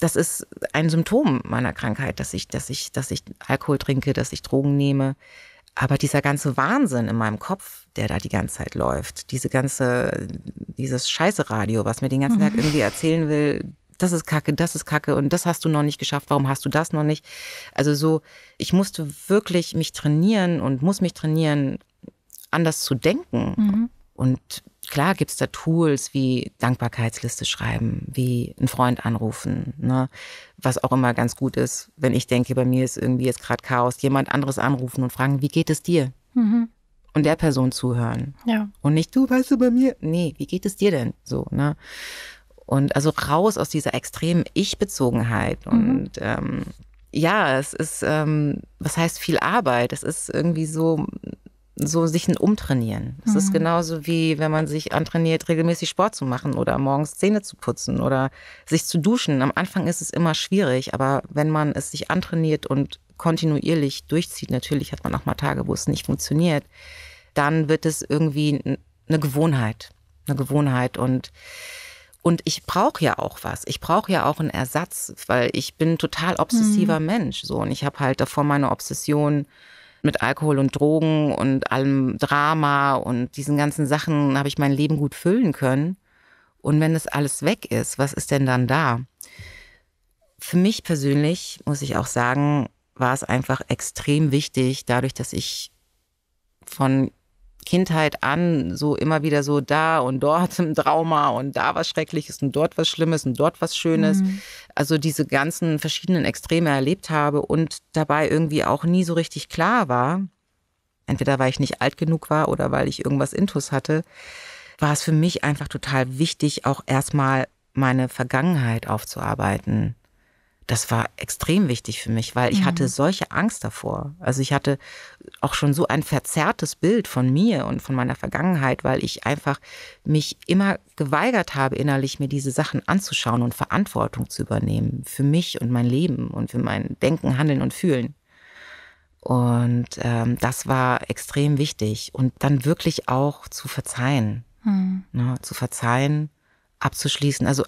das ist ein Symptom meiner Krankheit, dass ich, dass ich, dass ich Alkohol trinke, dass ich Drogen nehme. Aber dieser ganze Wahnsinn in meinem Kopf, der da die ganze Zeit läuft, diese ganze, dieses Scheiße-Radio, was mir den ganzen Tag mhm. irgendwie erzählen will, das ist kacke, das ist kacke und das hast du noch nicht geschafft, warum hast du das noch nicht? Also so, ich musste wirklich mich trainieren und muss mich trainieren, anders zu denken. Mhm. Und klar gibt es da Tools wie Dankbarkeitsliste schreiben, wie einen Freund anrufen, ne? was auch immer ganz gut ist, wenn ich denke, bei mir ist irgendwie jetzt gerade Chaos, jemand anderes anrufen und fragen, wie geht es dir? Mhm. Und der Person zuhören. Ja. Und nicht, du weißt du bei mir, nee, wie geht es dir denn? So, ne? Und also raus aus dieser extremen Ich-Bezogenheit. Mhm. Und ähm, ja, es ist, ähm, was heißt viel Arbeit? Es ist irgendwie so, so sich ein Umtrainieren. Es mhm. ist genauso wie, wenn man sich antrainiert, regelmäßig Sport zu machen oder morgens Zähne zu putzen oder sich zu duschen. Am Anfang ist es immer schwierig, aber wenn man es sich antrainiert und kontinuierlich durchzieht, natürlich hat man auch mal Tage, wo es nicht funktioniert, dann wird es irgendwie eine Gewohnheit. Eine Gewohnheit und und ich brauche ja auch was. Ich brauche ja auch einen Ersatz, weil ich bin total obsessiver mhm. Mensch. So. Und ich habe halt davor meine Obsession mit Alkohol und Drogen und allem Drama und diesen ganzen Sachen habe ich mein Leben gut füllen können. Und wenn das alles weg ist, was ist denn dann da? Für mich persönlich, muss ich auch sagen, war es einfach extrem wichtig, dadurch, dass ich von Kindheit an so immer wieder so da und dort ein Trauma und da was Schreckliches und dort was Schlimmes und dort was Schönes. Mhm. Also diese ganzen verschiedenen Extreme erlebt habe und dabei irgendwie auch nie so richtig klar war. Entweder weil ich nicht alt genug war oder weil ich irgendwas Intus hatte, war es für mich einfach total wichtig, auch erstmal meine Vergangenheit aufzuarbeiten das war extrem wichtig für mich, weil ich mhm. hatte solche Angst davor. Also ich hatte auch schon so ein verzerrtes Bild von mir und von meiner Vergangenheit, weil ich einfach mich immer geweigert habe, innerlich mir diese Sachen anzuschauen und Verantwortung zu übernehmen für mich und mein Leben und für mein Denken, Handeln und Fühlen. Und ähm, das war extrem wichtig. Und dann wirklich auch zu verzeihen. Mhm. Ne, zu verzeihen, abzuschließen. Also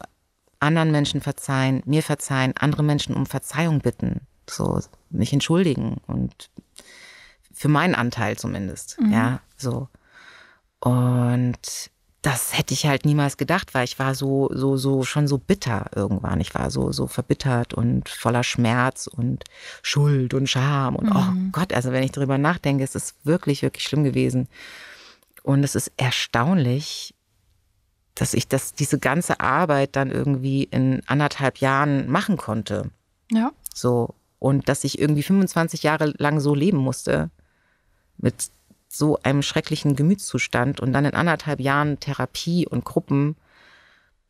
anderen Menschen verzeihen, mir verzeihen, andere Menschen um Verzeihung bitten, so mich entschuldigen und für meinen Anteil zumindest, mhm. ja, so. Und das hätte ich halt niemals gedacht, weil ich war so so so schon so bitter irgendwann, ich war so so verbittert und voller Schmerz und Schuld und Scham und oh mhm. oh Gott, also wenn ich darüber nachdenke, es ist wirklich wirklich schlimm gewesen. Und es ist erstaunlich, dass ich das, diese ganze Arbeit dann irgendwie in anderthalb Jahren machen konnte. Ja. So. Und dass ich irgendwie 25 Jahre lang so leben musste. Mit so einem schrecklichen Gemütszustand und dann in anderthalb Jahren Therapie und Gruppen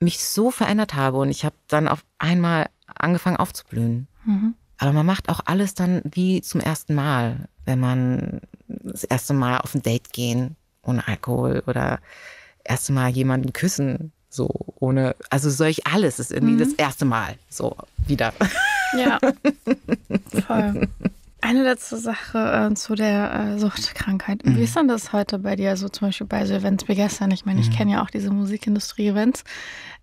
mich so verändert habe. Und ich habe dann auf einmal angefangen aufzublühen. Mhm. Aber man macht auch alles dann wie zum ersten Mal, wenn man das erste Mal auf ein Date gehen ohne Alkohol oder erste Mal jemanden küssen, so ohne, also solch alles ist irgendwie mhm. das erste Mal so wieder. Ja, voll. Eine letzte Sache äh, zu der äh, Suchtkrankheit. Mhm. Wie ist denn das heute bei dir? Also zum Beispiel bei so Events wie gestern. Ich meine, mhm. ich kenne ja auch diese Musikindustrie-Events.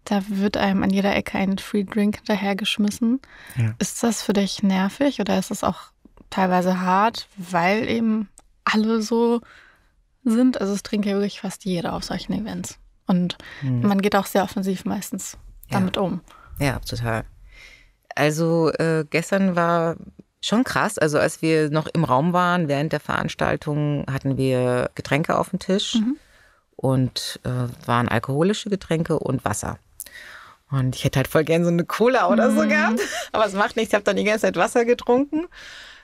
Da wird einem an jeder Ecke ein Free Drink hinterhergeschmissen. Ja. Ist das für dich nervig oder ist das auch teilweise hart, weil eben alle so sind. Also es trinkt ja wirklich fast jeder auf solchen Events. Und hm. man geht auch sehr offensiv meistens damit ja. um. Ja, total. Also äh, gestern war schon krass. Also als wir noch im Raum waren während der Veranstaltung, hatten wir Getränke auf dem Tisch mhm. und äh, waren alkoholische Getränke und Wasser. Und ich hätte halt voll gern so eine Cola oder mhm. so gehabt. Aber es macht nichts. Ich habe dann die ganze Zeit Wasser getrunken.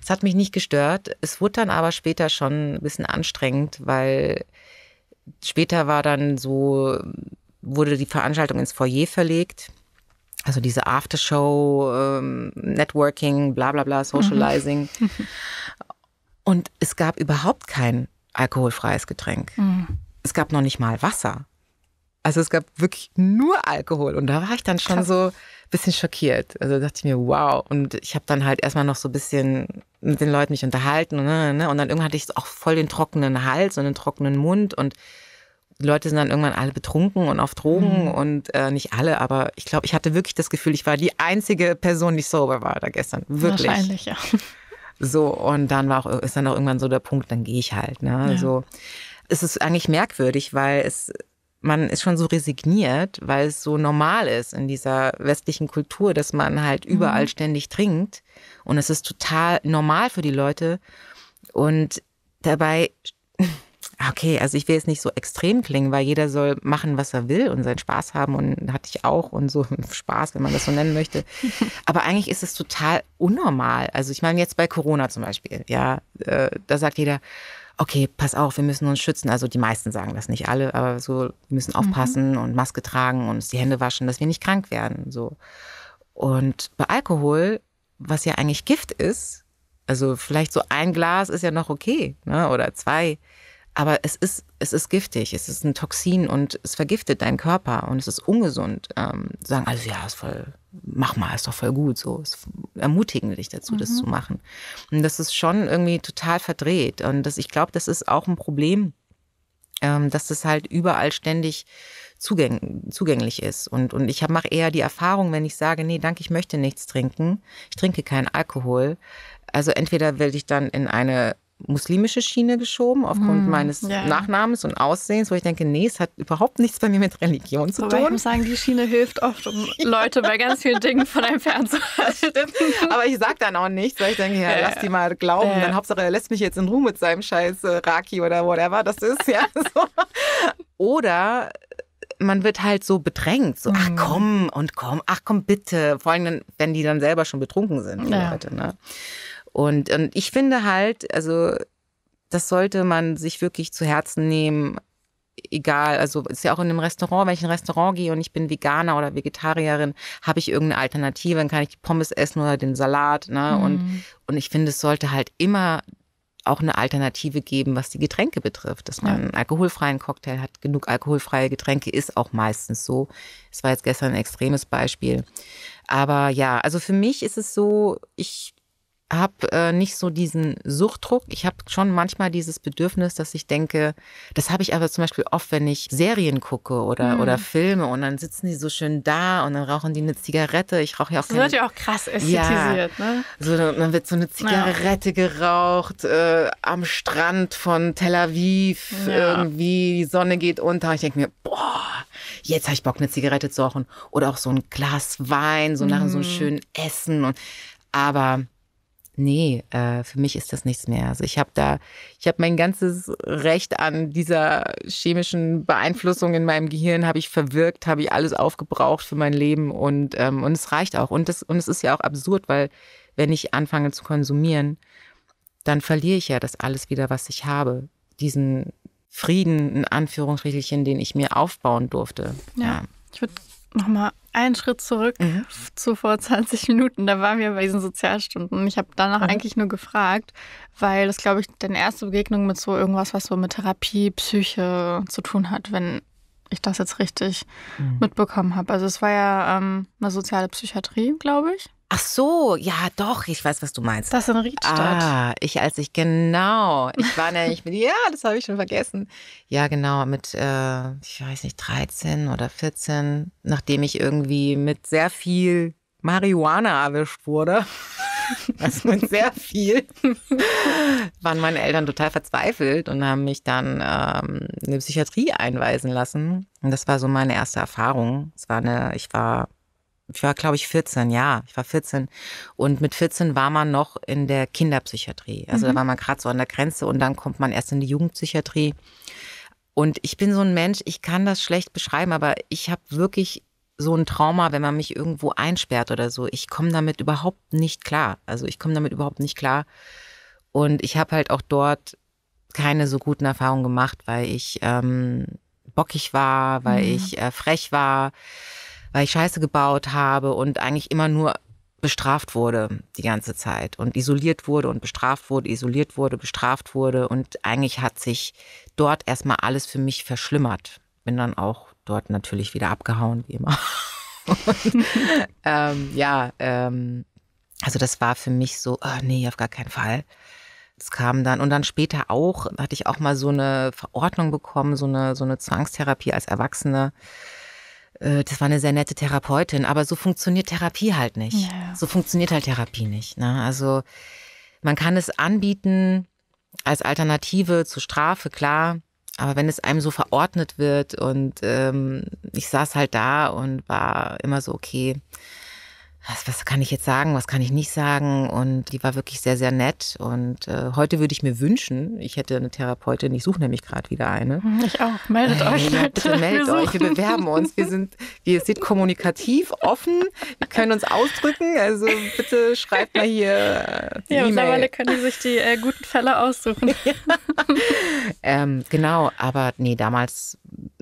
Es hat mich nicht gestört. Es wurde dann aber später schon ein bisschen anstrengend, weil später war dann so, wurde die Veranstaltung ins Foyer verlegt. Also diese Aftershow, ähm, Networking, bla bla bla, Socializing. Mhm. Und es gab überhaupt kein alkoholfreies Getränk. Mhm. Es gab noch nicht mal Wasser. Also es gab wirklich nur Alkohol. Und da war ich dann schon Krass. so ein bisschen schockiert. Also dachte ich mir, wow. Und ich habe dann halt erstmal noch so ein bisschen mit den Leuten mich unterhalten und, ne, ne, und dann irgendwann hatte ich auch voll den trockenen Hals und den trockenen Mund und die Leute sind dann irgendwann alle betrunken und auf Drogen mhm. und äh, nicht alle, aber ich glaube, ich hatte wirklich das Gefühl, ich war die einzige Person, die sober war da gestern. Wirklich. Wahrscheinlich, ja. So, und dann war auch, ist dann auch irgendwann so der Punkt, dann gehe ich halt. Ne? Ja. So, es ist eigentlich merkwürdig, weil es, man ist schon so resigniert, weil es so normal ist in dieser westlichen Kultur, dass man halt überall mhm. ständig trinkt. Und es ist total normal für die Leute. Und dabei, okay, also ich will jetzt nicht so extrem klingen, weil jeder soll machen, was er will und seinen Spaß haben und hatte ich auch und so Spaß, wenn man das so nennen möchte. Aber eigentlich ist es total unnormal. Also ich meine jetzt bei Corona zum Beispiel, ja, äh, da sagt jeder, okay, pass auf, wir müssen uns schützen. Also die meisten sagen das nicht alle, aber so, wir müssen mhm. aufpassen mhm. und Maske tragen und uns die Hände waschen, dass wir nicht krank werden. So. Und bei Alkohol was ja eigentlich Gift ist, also vielleicht so ein Glas ist ja noch okay, ne? oder zwei. Aber es ist, es ist giftig, es ist ein Toxin und es vergiftet deinen Körper und es ist ungesund. Ähm, sagen, also ja, ist voll, mach mal, ist doch voll gut. So, es ermutigen dich dazu, mhm. das zu mhm. machen. Und das ist schon irgendwie total verdreht. Und das, ich glaube, das ist auch ein Problem, ähm, dass das halt überall ständig zugäng zugänglich ist. Und, und ich mache eher die Erfahrung, wenn ich sage, nee, danke, ich möchte nichts trinken, ich trinke keinen Alkohol. Also entweder werde ich dann in eine muslimische Schiene geschoben aufgrund hm, meines ja. Nachnamens und Aussehens, wo ich denke, nee, es hat überhaupt nichts bei mir mit Religion zu Wobei tun. Ich muss sagen, die Schiene hilft oft, um Leute bei ganz vielen Dingen von einem fernzuhalten. Aber ich sage dann auch nichts, weil ich denke, ja, ja. lass die mal glauben, ja. dann Hauptsache er lässt mich jetzt in Ruhe mit seinem scheiß äh, Raki oder whatever das ist, ja. So. Oder man wird halt so bedrängt. So, ach mhm. komm und komm, ach komm bitte. Vor allem, wenn die dann selber schon betrunken sind, die ja. Leute. Ne? Und, und ich finde halt, also das sollte man sich wirklich zu Herzen nehmen. Egal, also ist ja auch in einem Restaurant, wenn ich in ein Restaurant gehe und ich bin Veganer oder Vegetarierin, habe ich irgendeine Alternative, dann kann ich die Pommes essen oder den Salat. Ne? Mhm. Und, und ich finde, es sollte halt immer auch eine Alternative geben, was die Getränke betrifft, dass man einen alkoholfreien Cocktail hat. Genug alkoholfreie Getränke ist auch meistens so. Es war jetzt gestern ein extremes Beispiel. Aber ja, also für mich ist es so, ich habe äh, nicht so diesen Suchtdruck. Ich habe schon manchmal dieses Bedürfnis, dass ich denke, das habe ich aber zum Beispiel oft, wenn ich Serien gucke oder, mhm. oder Filme und dann sitzen die so schön da und dann rauchen die eine Zigarette. Ich rauche ja auch. Das keine, wird ja auch krass ästhetisiert, ja, ne? So, dann wird so eine Zigarette ja. geraucht äh, am Strand von Tel Aviv, ja. irgendwie die Sonne geht unter. Und ich denke mir, boah, jetzt habe ich Bock, eine Zigarette zu rauchen. Oder auch so ein Glas Wein, so nach so einem mhm. schönen Essen. Und, aber nee, äh, für mich ist das nichts mehr. Also ich habe da, ich habe mein ganzes Recht an dieser chemischen Beeinflussung in meinem Gehirn, habe ich verwirkt, habe ich alles aufgebraucht für mein Leben und, ähm, und es reicht auch. Und, das, und es ist ja auch absurd, weil wenn ich anfange zu konsumieren, dann verliere ich ja das alles wieder, was ich habe. Diesen Frieden, in Anführungsstrichen, den ich mir aufbauen durfte. Ja, ja. ich würde nochmal einen Schritt zurück mhm. zu vor 20 Minuten. Da waren wir bei diesen Sozialstunden. Ich habe danach mhm. eigentlich nur gefragt, weil das, glaube ich, deine erste Begegnung mit so irgendwas, was so mit Therapie, Psyche zu tun hat, wenn ich das jetzt richtig mhm. mitbekommen habe. Also es war ja ähm, eine soziale Psychiatrie, glaube ich. Ach so, ja, doch, ich weiß, was du meinst. Das ist eine Riedstadt. Ah, ich als ich, genau. Ich war nämlich mit, ja, das habe ich schon vergessen. Ja, genau, mit, äh, ich weiß nicht, 13 oder 14, nachdem ich irgendwie mit sehr viel Marihuana erwischt wurde. Also mit sehr viel waren meine Eltern total verzweifelt und haben mich dann ähm, in die Psychiatrie einweisen lassen. Und das war so meine erste Erfahrung. Es war eine, ich war ich war, glaube ich, 14, ja, ich war 14. Und mit 14 war man noch in der Kinderpsychiatrie. Also mhm. da war man gerade so an der Grenze und dann kommt man erst in die Jugendpsychiatrie. Und ich bin so ein Mensch, ich kann das schlecht beschreiben, aber ich habe wirklich so ein Trauma, wenn man mich irgendwo einsperrt oder so. Ich komme damit überhaupt nicht klar. Also ich komme damit überhaupt nicht klar. Und ich habe halt auch dort keine so guten Erfahrungen gemacht, weil ich ähm, bockig war, weil mhm. ich äh, frech war weil ich Scheiße gebaut habe und eigentlich immer nur bestraft wurde die ganze Zeit und isoliert wurde und bestraft wurde, isoliert wurde, bestraft wurde. Und eigentlich hat sich dort erstmal alles für mich verschlimmert. Bin dann auch dort natürlich wieder abgehauen, wie immer. und, ähm, ja, ähm, also das war für mich so, oh, nee, auf gar keinen Fall. Das kam dann und dann später auch, hatte ich auch mal so eine Verordnung bekommen, so eine, so eine Zwangstherapie als Erwachsene äh, das war eine sehr nette Therapeutin, aber so funktioniert Therapie halt nicht. Ja. So funktioniert halt Therapie nicht. Ne? Also man kann es anbieten als Alternative zur Strafe, klar. Aber wenn es einem so verordnet wird und ähm, ich saß halt da und war immer so, okay, was, was kann ich jetzt sagen, was kann ich nicht sagen. Und die war wirklich sehr, sehr nett. Und äh, heute würde ich mir wünschen, ich hätte eine Therapeutin. Ich suche nämlich gerade wieder eine. Mhm, ich auch. Meldet äh, euch. Ja, bitte meldet wir euch. Wir bewerben uns. Wir sind, wie ihr seht, kommunikativ, offen. Wir können uns ausdrücken. Also bitte schreibt mal hier. Äh, ja, mittlerweile können die sich die äh, guten Fälle aussuchen. ähm, genau, aber nee, damals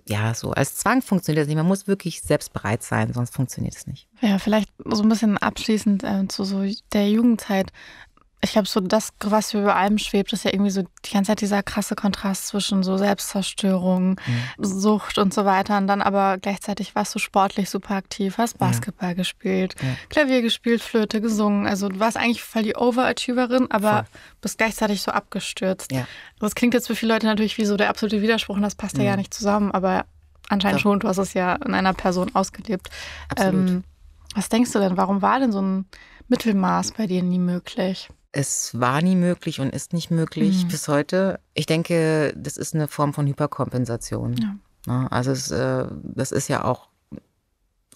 ja, so als Zwang funktioniert das nicht. Man muss wirklich selbstbereit sein, sonst funktioniert es nicht. Ja, vielleicht so ein bisschen abschließend äh, zu so der Jugendzeit ich glaube, so das, was über allem schwebt, ist ja irgendwie so die ganze Zeit dieser krasse Kontrast zwischen so Selbstzerstörung, mhm. Sucht und so weiter. Und dann aber gleichzeitig warst du sportlich super aktiv, hast Basketball ja. gespielt, ja. Klavier gespielt, Flöte gesungen. Also du warst eigentlich voll die Overachieverin, aber Voll. bist gleichzeitig so abgestürzt. Ja. Das klingt jetzt für viele Leute natürlich wie so der absolute Widerspruch und das passt ja, ja mhm. nicht zusammen, aber anscheinend schon, du hast es ja in einer Person ausgelebt. Absolut. Ähm, was denkst du denn, warum war denn so ein Mittelmaß bei dir nie möglich? es war nie möglich und ist nicht möglich mhm. bis heute. Ich denke, das ist eine Form von Hyperkompensation. Ja. Ne? Also es, äh, das ist ja auch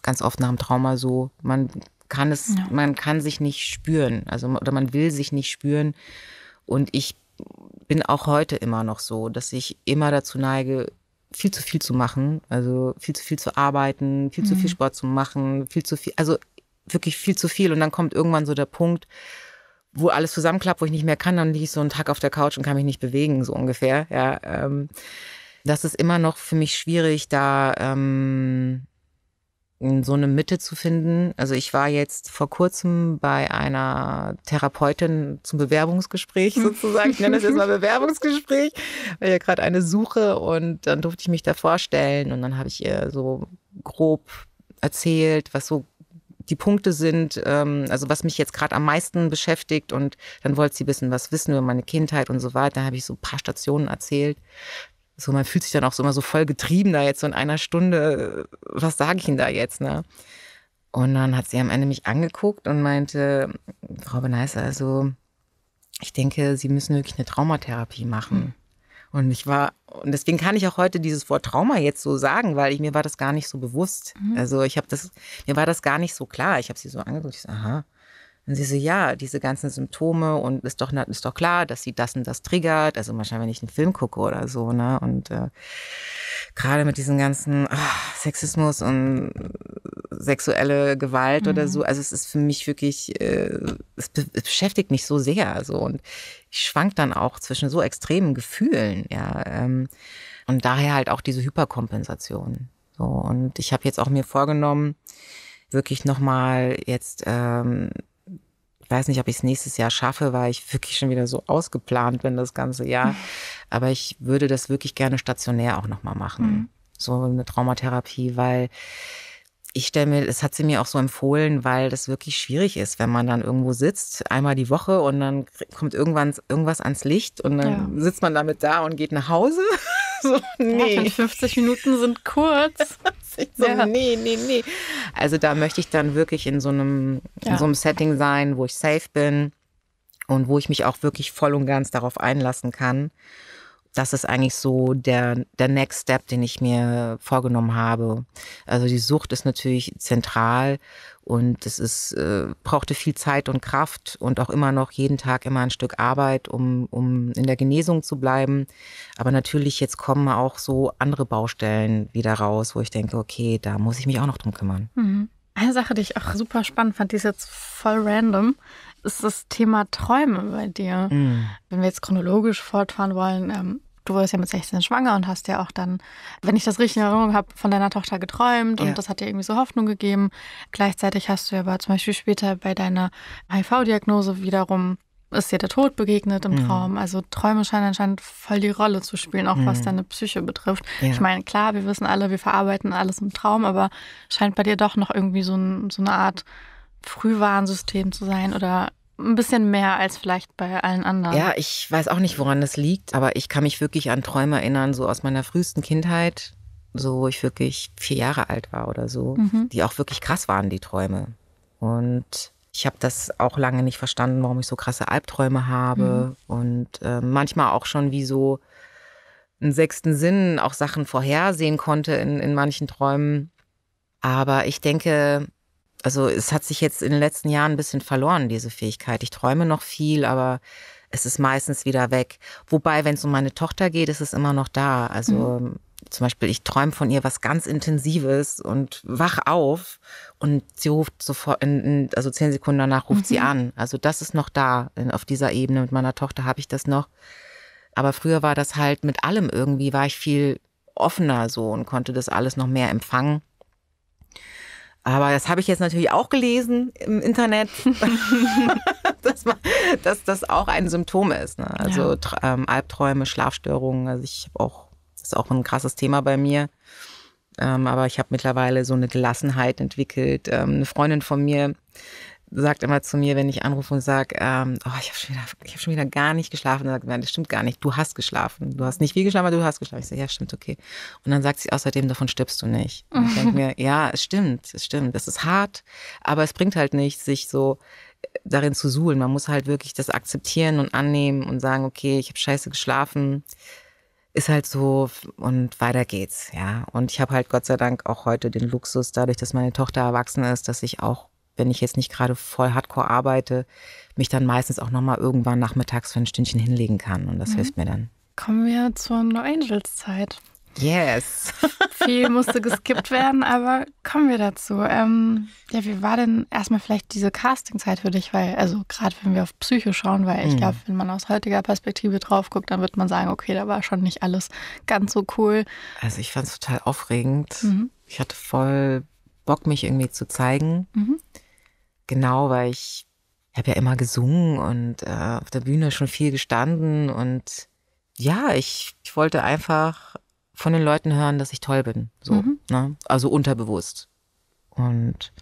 ganz oft nach dem Trauma so. Man kann es, ja. man kann sich nicht spüren, also oder man will sich nicht spüren. Und ich bin auch heute immer noch so, dass ich immer dazu neige, viel zu viel zu machen, also viel zu viel zu arbeiten, viel mhm. zu viel mhm. Sport zu machen, viel zu viel, also wirklich viel zu viel. Und dann kommt irgendwann so der Punkt, wo alles zusammenklappt, wo ich nicht mehr kann, dann liege ich so einen Tag auf der Couch und kann mich nicht bewegen, so ungefähr. Ja, ähm, das ist immer noch für mich schwierig, da ähm, so eine Mitte zu finden. Also ich war jetzt vor kurzem bei einer Therapeutin zum Bewerbungsgespräch sozusagen. Ich nenne das jetzt mal Bewerbungsgespräch, weil ja gerade eine Suche und dann durfte ich mich da vorstellen und dann habe ich ihr so grob erzählt, was so die Punkte sind, ähm, also was mich jetzt gerade am meisten beschäftigt und dann wollte sie wissen, was wissen über meine Kindheit und so weiter. Da habe ich so ein paar Stationen erzählt. So, man fühlt sich dann auch so immer so voll getrieben da jetzt so in einer Stunde. Was sage ich Ihnen da jetzt, ne? Und dann hat sie am Ende mich angeguckt und meinte, Frau Beneiser, also ich denke, Sie müssen wirklich eine Traumatherapie machen. Und ich war, und deswegen kann ich auch heute dieses Wort Trauma jetzt so sagen, weil ich, mir war das gar nicht so bewusst. Mhm. Also ich habe das, mir war das gar nicht so klar. Ich habe sie so angeguckt, ich so, aha, und sie so, ja, diese ganzen Symptome und ist doch, ist doch klar, dass sie das und das triggert. Also wahrscheinlich, wenn ich einen Film gucke oder so, ne? Und äh, gerade mit diesem ganzen ach, Sexismus und sexuelle Gewalt mhm. oder so, mhm. also es ist für mich wirklich, äh, es, be es beschäftigt mich so sehr. So. Und ich schwank dann auch zwischen so extremen Gefühlen, ja. Ähm, und daher halt auch diese Hyperkompensation. So, und ich habe jetzt auch mir vorgenommen, wirklich nochmal jetzt ähm, weiß nicht, ob ich es nächstes Jahr schaffe, weil ich wirklich schon wieder so ausgeplant bin das ganze Jahr. Mhm. Aber ich würde das wirklich gerne stationär auch nochmal machen. Mhm. So eine Traumatherapie, weil ich stelle mir, das hat sie mir auch so empfohlen, weil das wirklich schwierig ist, wenn man dann irgendwo sitzt, einmal die Woche und dann kommt irgendwann irgendwas ans Licht und dann ja. sitzt man damit da und geht nach Hause. so, nee. Ja, 50 Minuten sind kurz. ich so, ja. nee, nee, nee. Also da möchte ich dann wirklich in so einem, ja. in so einem Setting sein, wo ich safe bin und wo ich mich auch wirklich voll und ganz darauf einlassen kann das ist eigentlich so der, der Next Step, den ich mir vorgenommen habe. Also die Sucht ist natürlich zentral und es ist, äh, brauchte viel Zeit und Kraft und auch immer noch jeden Tag immer ein Stück Arbeit, um, um in der Genesung zu bleiben. Aber natürlich, jetzt kommen auch so andere Baustellen wieder raus, wo ich denke, okay, da muss ich mich auch noch drum kümmern. Mhm. Eine Sache, die ich auch super spannend fand, die ist jetzt voll random, ist das Thema Träume bei dir. Mm. Wenn wir jetzt chronologisch fortfahren wollen, ähm, du warst ja mit 16 schwanger und hast ja auch dann, wenn ich das richtig in Erinnerung habe, von deiner Tochter geträumt und ja. das hat dir irgendwie so Hoffnung gegeben. Gleichzeitig hast du ja aber zum Beispiel später bei deiner HIV-Diagnose wiederum ist dir der Tod begegnet im mhm. Traum. Also Träume scheinen anscheinend voll die Rolle zu spielen, auch mhm. was deine Psyche betrifft. Ja. Ich meine, klar, wir wissen alle, wir verarbeiten alles im Traum, aber scheint bei dir doch noch irgendwie so, ein, so eine Art Frühwarnsystem zu sein oder ein bisschen mehr als vielleicht bei allen anderen. Ja, ich weiß auch nicht, woran das liegt, aber ich kann mich wirklich an Träume erinnern, so aus meiner frühesten Kindheit, so wo ich wirklich vier Jahre alt war oder so, mhm. die auch wirklich krass waren, die Träume. Und ich habe das auch lange nicht verstanden, warum ich so krasse Albträume habe mhm. und äh, manchmal auch schon wie so einen sechsten Sinn auch Sachen vorhersehen konnte in, in manchen Träumen. Aber ich denke, also es hat sich jetzt in den letzten Jahren ein bisschen verloren, diese Fähigkeit. Ich träume noch viel, aber es ist meistens wieder weg. Wobei, wenn es um meine Tochter geht, ist es immer noch da. Also mhm. zum Beispiel, ich träume von ihr was ganz Intensives und wach auf und sie ruft sofort, in, in, also zehn Sekunden danach ruft mhm. sie an. Also das ist noch da. Auf dieser Ebene mit meiner Tochter habe ich das noch. Aber früher war das halt mit allem irgendwie, war ich viel offener so und konnte das alles noch mehr empfangen. Aber das habe ich jetzt natürlich auch gelesen im Internet, dass, man, dass, das auch ein Symptom ist. Ne? Also ja. ähm, Albträume, Schlafstörungen. Also ich habe auch, das ist auch ein krasses Thema bei mir. Ähm, aber ich habe mittlerweile so eine Gelassenheit entwickelt. Ähm, eine Freundin von mir, sagt immer zu mir, wenn ich anrufe und sage, ähm, oh, ich habe schon, wieder, ich hab schon wieder gar nicht geschlafen. Dann sagt nein, das stimmt gar nicht. Du hast geschlafen. Du hast nicht viel geschlafen, aber du hast geschlafen. Ich sage, ja, stimmt, okay. Und dann sagt sie außerdem, davon stirbst du nicht. Und ich denke mir, ja, es stimmt, es stimmt. Das ist hart, aber es bringt halt nicht, sich so äh, darin zu suhlen. Man muss halt wirklich das akzeptieren und annehmen und sagen, okay, ich habe scheiße geschlafen ist halt so und weiter geht's, ja. Und ich habe halt Gott sei Dank auch heute den Luxus, dadurch, dass meine Tochter erwachsen ist, dass ich auch wenn ich jetzt nicht gerade voll hardcore arbeite, mich dann meistens auch nochmal irgendwann nachmittags für ein Stündchen hinlegen kann. Und das mhm. hilft mir dann. Kommen wir zur No Angels Zeit. Yes. Viel musste geskippt werden, aber kommen wir dazu. Ähm, ja, wie war denn erstmal vielleicht diese Casting-Zeit für dich? Weil, also gerade wenn wir auf Psyche schauen, weil ich mhm. glaube, wenn man aus heutiger Perspektive drauf guckt, dann wird man sagen, okay, da war schon nicht alles ganz so cool. Also ich fand es total aufregend. Mhm. Ich hatte voll Bock, mich irgendwie zu zeigen. Mhm genau, weil ich habe ja immer gesungen und äh, auf der Bühne schon viel gestanden und ja, ich, ich wollte einfach von den Leuten hören, dass ich toll bin. So, mhm. ne? Also unterbewusst. Und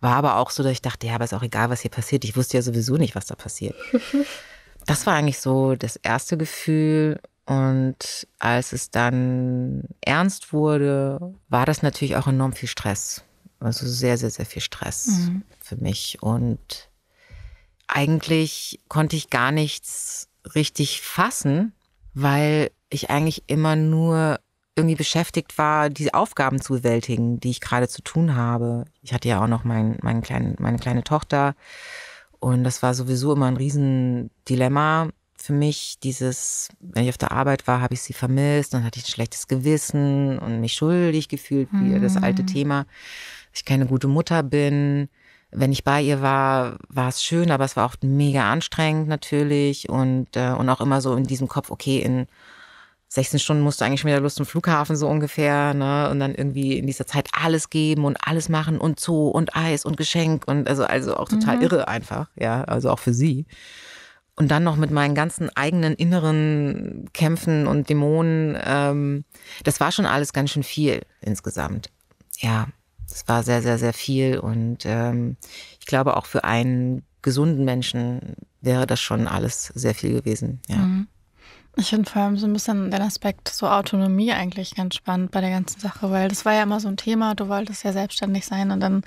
war aber auch so, dass ich dachte, ja, aber ist auch egal, was hier passiert. Ich wusste ja sowieso nicht, was da passiert. das war eigentlich so das erste Gefühl. Und als es dann ernst wurde, war das natürlich auch enorm viel Stress. Also sehr, sehr, sehr viel Stress mhm. für mich. Und eigentlich konnte ich gar nichts richtig fassen, weil ich eigentlich immer nur irgendwie beschäftigt war, diese Aufgaben zu bewältigen, die ich gerade zu tun habe. Ich hatte ja auch noch mein, mein klein, meine kleine Tochter und das war sowieso immer ein Riesendilemma für mich. Dieses, wenn ich auf der Arbeit war, habe ich sie vermisst und hatte ich ein schlechtes Gewissen und mich schuldig gefühlt, wie mhm. das alte mhm. Thema ich keine gute Mutter bin. Wenn ich bei ihr war, war es schön, aber es war auch mega anstrengend natürlich und, äh, und auch immer so in diesem Kopf, okay, in 16 Stunden musst du eigentlich schon wieder Lust zum Flughafen so ungefähr, ne? Und dann irgendwie in dieser Zeit alles geben und alles machen und Zoo und Eis und Geschenk und also, also auch total mhm. irre einfach, ja, also auch für sie. Und dann noch mit meinen ganzen eigenen inneren Kämpfen und Dämonen, ähm, das war schon alles ganz schön viel insgesamt. Ja, es war sehr, sehr, sehr viel und ähm, ich glaube auch für einen gesunden Menschen wäre das schon alles sehr viel gewesen. Ja. Mhm. Ich finde vor allem so ein bisschen den Aspekt so Autonomie eigentlich ganz spannend bei der ganzen Sache, weil das war ja immer so ein Thema, du wolltest ja selbstständig sein und dann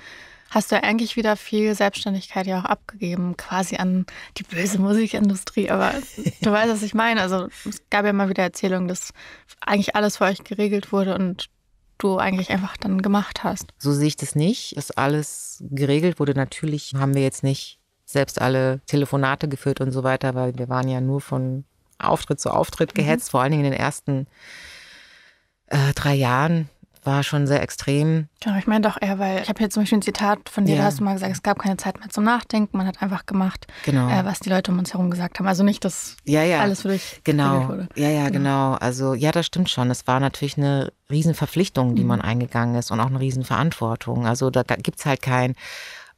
hast du ja eigentlich wieder viel Selbstständigkeit ja auch abgegeben, quasi an die böse Musikindustrie. Aber du weißt, was ich meine. Also es gab ja immer wieder Erzählungen, dass eigentlich alles für euch geregelt wurde und du eigentlich einfach dann gemacht hast. So sehe ich das nicht. Dass alles geregelt wurde. Natürlich haben wir jetzt nicht selbst alle Telefonate geführt und so weiter, weil wir waren ja nur von Auftritt zu Auftritt mhm. gehetzt, mhm. vor allen Dingen in den ersten äh, drei Jahren war schon sehr extrem. Genau, ich meine doch eher, weil ich habe hier zum Beispiel ein Zitat von dir, ja. da hast du mal gesagt, es gab keine Zeit mehr zum Nachdenken, man hat einfach gemacht, genau. äh, was die Leute um uns herum gesagt haben. Also nicht, dass ja, ja. alles für dich genau. wurde. Ja, ja, genau. genau. Also ja, das stimmt schon. Es war natürlich eine Riesenverpflichtung, die mhm. man eingegangen ist und auch eine Riesenverantwortung. Also da gibt es halt kein,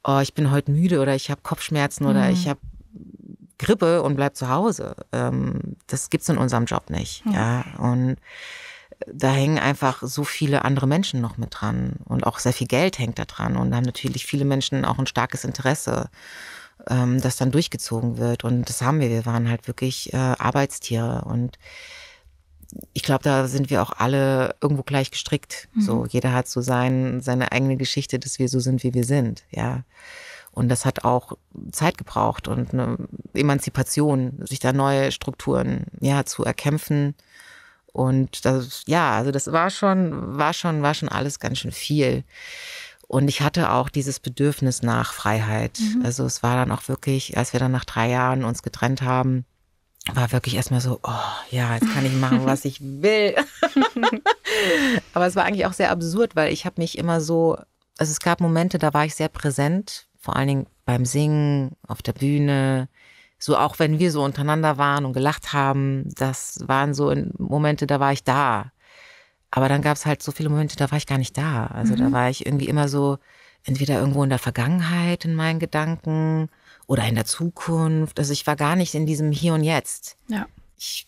oh, ich bin heute müde oder ich habe Kopfschmerzen mhm. oder ich habe Grippe und bleib zu Hause. Ähm, das es in unserem Job nicht. Mhm. Ja, und da hängen einfach so viele andere Menschen noch mit dran und auch sehr viel Geld hängt da dran und da haben natürlich viele Menschen auch ein starkes Interesse, ähm, das dann durchgezogen wird und das haben wir. Wir waren halt wirklich äh, Arbeitstiere und ich glaube, da sind wir auch alle irgendwo gleich gestrickt. Mhm. So, jeder hat so sein, seine eigene Geschichte, dass wir so sind, wie wir sind, ja. Und das hat auch Zeit gebraucht und eine Emanzipation, sich da neue Strukturen ja, zu erkämpfen und das, ja, also das war schon, war schon, war schon alles ganz schön viel. Und ich hatte auch dieses Bedürfnis nach Freiheit. Mhm. Also es war dann auch wirklich, als wir dann nach drei Jahren uns getrennt haben, war wirklich erstmal so, oh ja, jetzt kann ich machen, was ich will. Aber es war eigentlich auch sehr absurd, weil ich habe mich immer so, also es gab Momente, da war ich sehr präsent, vor allen Dingen beim Singen, auf der Bühne, so auch wenn wir so untereinander waren und gelacht haben, das waren so Momente, da war ich da. Aber dann gab es halt so viele Momente, da war ich gar nicht da. Also mhm. da war ich irgendwie immer so entweder irgendwo in der Vergangenheit in meinen Gedanken oder in der Zukunft. Also ich war gar nicht in diesem Hier und Jetzt. Ja. Ich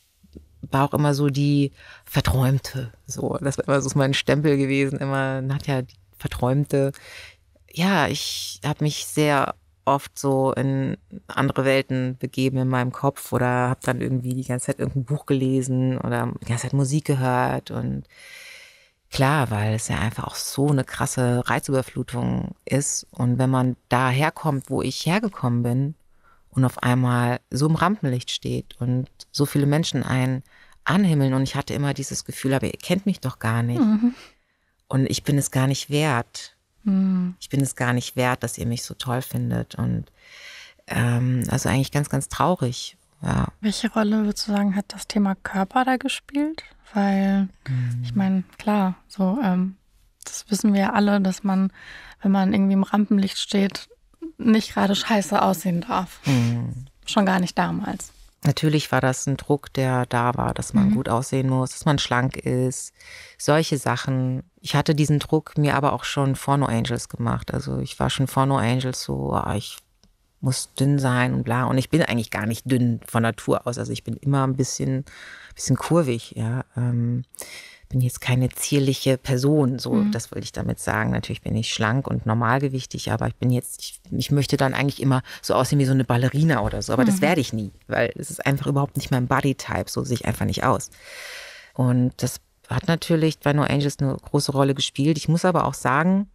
war auch immer so die Verträumte. So, das war immer so mein Stempel gewesen. Immer Nadja, die Verträumte. Ja, ich habe mich sehr oft so in andere Welten begeben in meinem Kopf oder habe dann irgendwie die ganze Zeit irgendein Buch gelesen oder die ganze Zeit Musik gehört und klar, weil es ja einfach auch so eine krasse Reizüberflutung ist und wenn man da herkommt, wo ich hergekommen bin und auf einmal so im Rampenlicht steht und so viele Menschen einen anhimmeln und ich hatte immer dieses Gefühl, aber ihr kennt mich doch gar nicht mhm. und ich bin es gar nicht wert hm. Ich bin es gar nicht wert, dass ihr mich so toll findet. Und ähm, also eigentlich ganz, ganz traurig. Ja. Welche Rolle würdest du sagen, hat das Thema Körper da gespielt? Weil, mhm. ich meine, klar, so, ähm, das wissen wir ja alle, dass man, wenn man irgendwie im Rampenlicht steht, nicht gerade scheiße aussehen darf. Mhm. Schon gar nicht damals. Natürlich war das ein Druck, der da war, dass man mhm. gut aussehen muss, dass man schlank ist, solche Sachen. Ich hatte diesen Druck mir aber auch schon vor No Angels gemacht. Also ich war schon vor No Angels so, ah, ich muss dünn sein und bla. Und ich bin eigentlich gar nicht dünn von Natur aus. Also ich bin immer ein bisschen, bisschen kurvig, ja. Ähm, bin jetzt keine zierliche Person, so mhm. das wollte ich damit sagen. Natürlich bin ich schlank und normalgewichtig, aber ich bin jetzt, ich, ich möchte dann eigentlich immer so aussehen wie so eine Ballerina oder so, aber mhm. das werde ich nie, weil es ist einfach überhaupt nicht mein Bodytype, so sehe ich einfach nicht aus. Und das hat natürlich bei No Angels eine große Rolle gespielt. Ich muss aber auch sagen,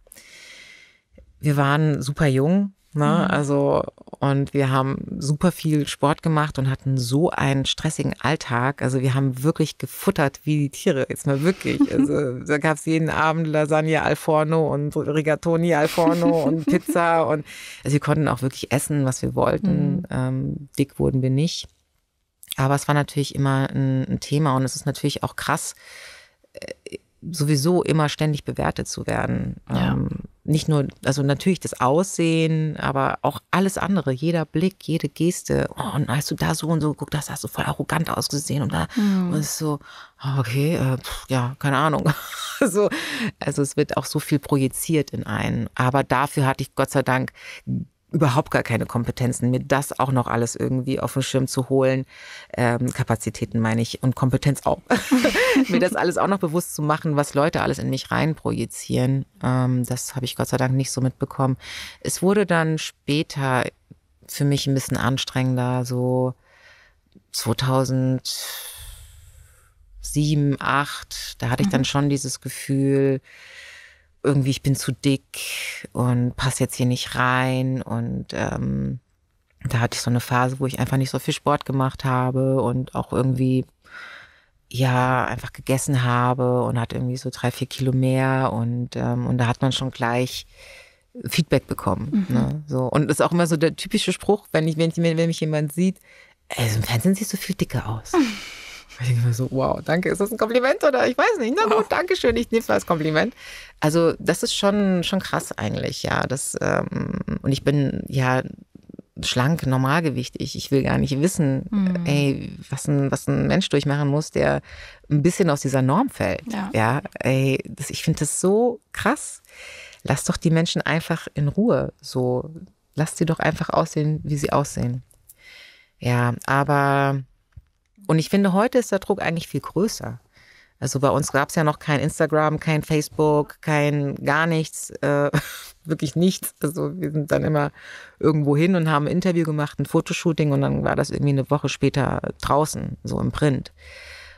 wir waren super jung Ne? Mhm. Also, und wir haben super viel Sport gemacht und hatten so einen stressigen Alltag. Also, wir haben wirklich gefuttert wie die Tiere. Jetzt mal wirklich. Also, da gab es jeden Abend Lasagne al forno und Rigatoni al forno und Pizza. Und also, wir konnten auch wirklich essen, was wir wollten. Mhm. Ähm, dick wurden wir nicht. Aber es war natürlich immer ein, ein Thema und es ist natürlich auch krass äh, sowieso immer ständig bewertet zu werden. Ja. Ähm, nicht nur, also natürlich das Aussehen, aber auch alles andere, jeder Blick, jede Geste. Oh, und hast du da so und so geguckt, das hast du voll arrogant ausgesehen und da mhm. und ist so, ah, okay, äh, ja, keine Ahnung. so, also es wird auch so viel projiziert in einen. Aber dafür hatte ich Gott sei Dank überhaupt gar keine Kompetenzen, mir das auch noch alles irgendwie auf den Schirm zu holen, ähm, Kapazitäten meine ich und Kompetenz auch, mir das alles auch noch bewusst zu machen, was Leute alles in mich reinprojizieren, ähm, das habe ich Gott sei Dank nicht so mitbekommen. Es wurde dann später für mich ein bisschen anstrengender, so 2007, 8, da hatte ich dann mhm. schon dieses Gefühl, irgendwie, ich bin zu dick und passe jetzt hier nicht rein. Und ähm, da hatte ich so eine Phase, wo ich einfach nicht so viel Sport gemacht habe und auch irgendwie, ja, einfach gegessen habe und hat irgendwie so drei, vier Kilo mehr. Und, ähm, und da hat man schon gleich Feedback bekommen. Mhm. Ne? So. Und ist auch immer so der typische Spruch, wenn, ich, wenn, ich, wenn mich jemand sieht, also im Fernsehen siehst du viel dicker aus. Ich denke mir so, wow, danke, ist das ein Kompliment oder ich weiß nicht. Na gut, wow. danke schön, ich nehme es mal als Kompliment. Also das ist schon, schon krass eigentlich, ja. Das, ähm, und ich bin ja schlank, normalgewichtig. Ich will gar nicht wissen, mhm. ey, was ein, was ein Mensch durchmachen muss, der ein bisschen aus dieser Norm fällt. Ja, ja ey, das, ich finde das so krass. Lass doch die Menschen einfach in Ruhe. So, lass sie doch einfach aussehen, wie sie aussehen. Ja, aber und ich finde, heute ist der Druck eigentlich viel größer. Also bei uns gab es ja noch kein Instagram, kein Facebook, kein gar nichts, äh, wirklich nichts. Also wir sind dann immer irgendwo hin und haben ein Interview gemacht, ein Fotoshooting und dann war das irgendwie eine Woche später draußen, so im Print.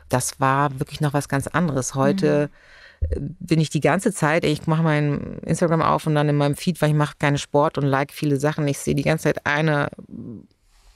Das war wirklich noch was ganz anderes. Heute mhm. Äh, bin ich die ganze Zeit, ich mache mein Instagram auf und dann in meinem Feed, weil ich mache keinen Sport und like viele Sachen. Ich sehe die ganze Zeit eine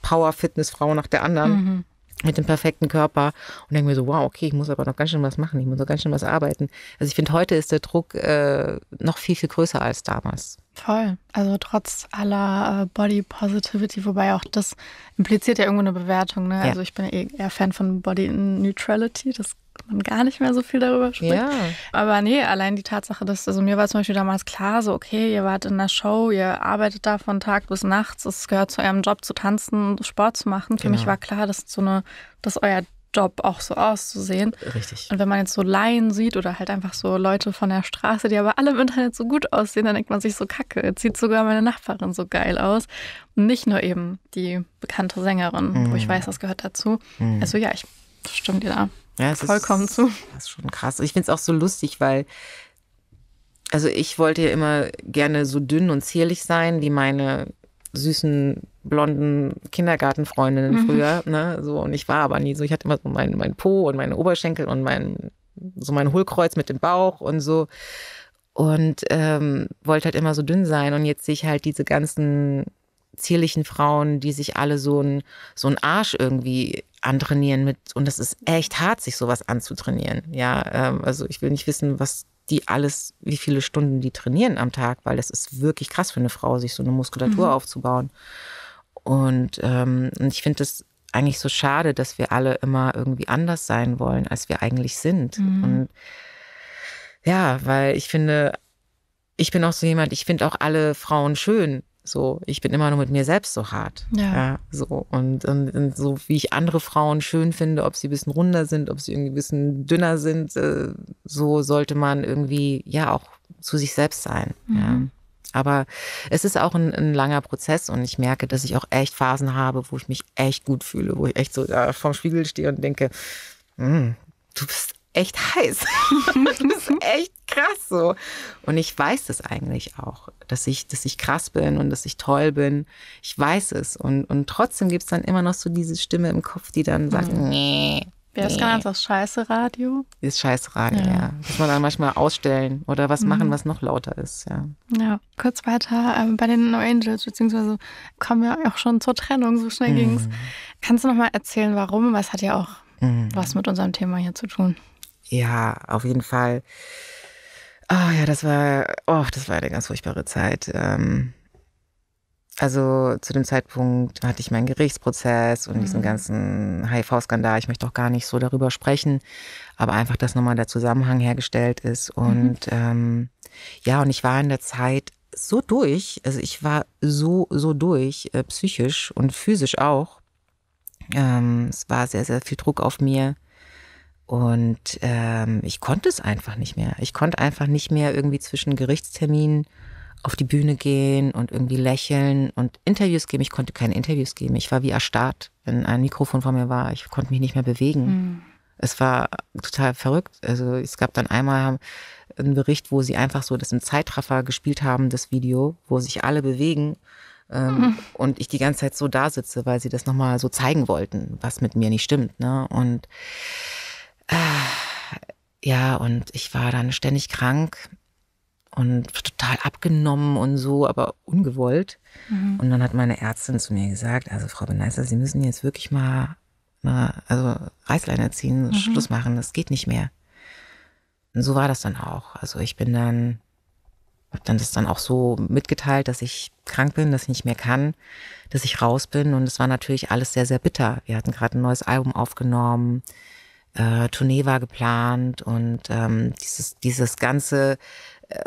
Power-Fitness-Frau nach der anderen. Mhm mit dem perfekten Körper und denke mir so, wow, okay, ich muss aber noch ganz schön was machen, ich muss noch ganz schön was arbeiten. Also ich finde, heute ist der Druck äh, noch viel, viel größer als damals. Voll. Also trotz aller äh, Body Positivity, wobei auch das impliziert ja irgendwo eine Bewertung. Ne? Ja. Also ich bin eh eher Fan von Body Neutrality. Das man gar nicht mehr so viel darüber spricht. Ja. Aber nee, allein die Tatsache, dass, also mir war zum Beispiel damals klar, so, okay, ihr wart in einer Show, ihr arbeitet da von Tag bis nachts, es gehört zu eurem Job zu tanzen, Sport zu machen. Für genau. mich war klar, dass so eine, dass euer Job auch so auszusehen. Richtig. Und wenn man jetzt so Laien sieht oder halt einfach so Leute von der Straße, die aber alle im Internet so gut aussehen, dann denkt man sich so kacke. Jetzt sieht sogar meine Nachbarin so geil aus. Und nicht nur eben die bekannte Sängerin, mhm. wo ich mhm. weiß, das gehört dazu. Mhm. Also ja, ich stimme dir da ja, vollkommen ist, zu. Das ist schon krass. Ich finde es auch so lustig, weil, also ich wollte ja immer gerne so dünn und zierlich sein, wie meine süßen blonden Kindergartenfreundinnen mhm. früher, ne, so und ich war aber nie so. Ich hatte immer so mein, mein Po und meine Oberschenkel und mein so mein Hohlkreuz mit dem Bauch und so und ähm, wollte halt immer so dünn sein und jetzt sehe ich halt diese ganzen zierlichen Frauen, die sich alle so einen so Arsch irgendwie antrainieren mit und das ist echt hart, sich sowas anzutrainieren. Ja, ähm, also ich will nicht wissen, was die alles, wie viele Stunden die trainieren am Tag, weil das ist wirklich krass für eine Frau, sich so eine Muskulatur mhm. aufzubauen. Und, ähm, und ich finde es eigentlich so schade, dass wir alle immer irgendwie anders sein wollen, als wir eigentlich sind. Mhm. Und ja, weil ich finde, ich bin auch so jemand, ich finde auch alle Frauen schön. So, ich bin immer nur mit mir selbst so hart. Ja. ja so. Und, und, und, so wie ich andere Frauen schön finde, ob sie ein bisschen runder sind, ob sie irgendwie ein bisschen dünner sind, äh, so sollte man irgendwie ja auch zu sich selbst sein. Mhm. Ja. Aber es ist auch ein, ein, langer Prozess und ich merke, dass ich auch echt Phasen habe, wo ich mich echt gut fühle, wo ich echt so da vorm Spiegel stehe und denke, mm, du bist echt heiß. das ist echt krass so. Und ich weiß das eigentlich auch, dass ich, dass ich krass bin und dass ich toll bin. Ich weiß es. Und, und trotzdem gibt es dann immer noch so diese Stimme im Kopf, die dann sagt, mhm. nee. Wer ist nee. genannt? Das scheiße Radio? Ist scheiße Radio, ja. ja. Muss man dann manchmal ausstellen oder was mhm. machen, was noch lauter ist, ja. Ja, kurz weiter ähm, bei den No Angels, beziehungsweise kommen wir auch schon zur Trennung, so schnell mhm. ging's. Kannst du nochmal erzählen, warum? Weil es hat ja auch mhm. was mit unserem Thema hier zu tun ja, auf jeden Fall. Oh ja, das war, oh, das war eine ganz furchtbare Zeit. Ähm, also zu dem Zeitpunkt hatte ich meinen Gerichtsprozess und mhm. diesen ganzen HIV-Skandal. Ich möchte auch gar nicht so darüber sprechen, aber einfach, dass nochmal der Zusammenhang hergestellt ist. Mhm. Und mhm. ähm, ja, und ich war in der Zeit so durch, also ich war so, so durch, äh, psychisch und physisch auch. Ähm, es war sehr, sehr viel Druck auf mir. Und ähm, ich konnte es einfach nicht mehr. Ich konnte einfach nicht mehr irgendwie zwischen Gerichtsterminen auf die Bühne gehen und irgendwie lächeln und Interviews geben. Ich konnte keine Interviews geben. Ich war wie erstarrt, wenn ein Mikrofon vor mir war. Ich konnte mich nicht mehr bewegen. Mhm. Es war total verrückt. Also es gab dann einmal einen Bericht, wo sie einfach so das im Zeitraffer gespielt haben, das Video, wo sich alle bewegen. Ähm, mhm. Und ich die ganze Zeit so da sitze, weil sie das nochmal so zeigen wollten, was mit mir nicht stimmt. Ne? Und ja, und ich war dann ständig krank und total abgenommen und so, aber ungewollt. Mhm. Und dann hat meine Ärztin zu mir gesagt, also Frau Beneister, Sie müssen jetzt wirklich mal na, ne, also Reißleine ziehen, mhm. Schluss machen, das geht nicht mehr. Und so war das dann auch. Also ich bin dann, habe dann das dann auch so mitgeteilt, dass ich krank bin, dass ich nicht mehr kann, dass ich raus bin. Und es war natürlich alles sehr, sehr bitter. Wir hatten gerade ein neues Album aufgenommen äh, Tournee war geplant und ähm, dieses, dieses ganze, äh,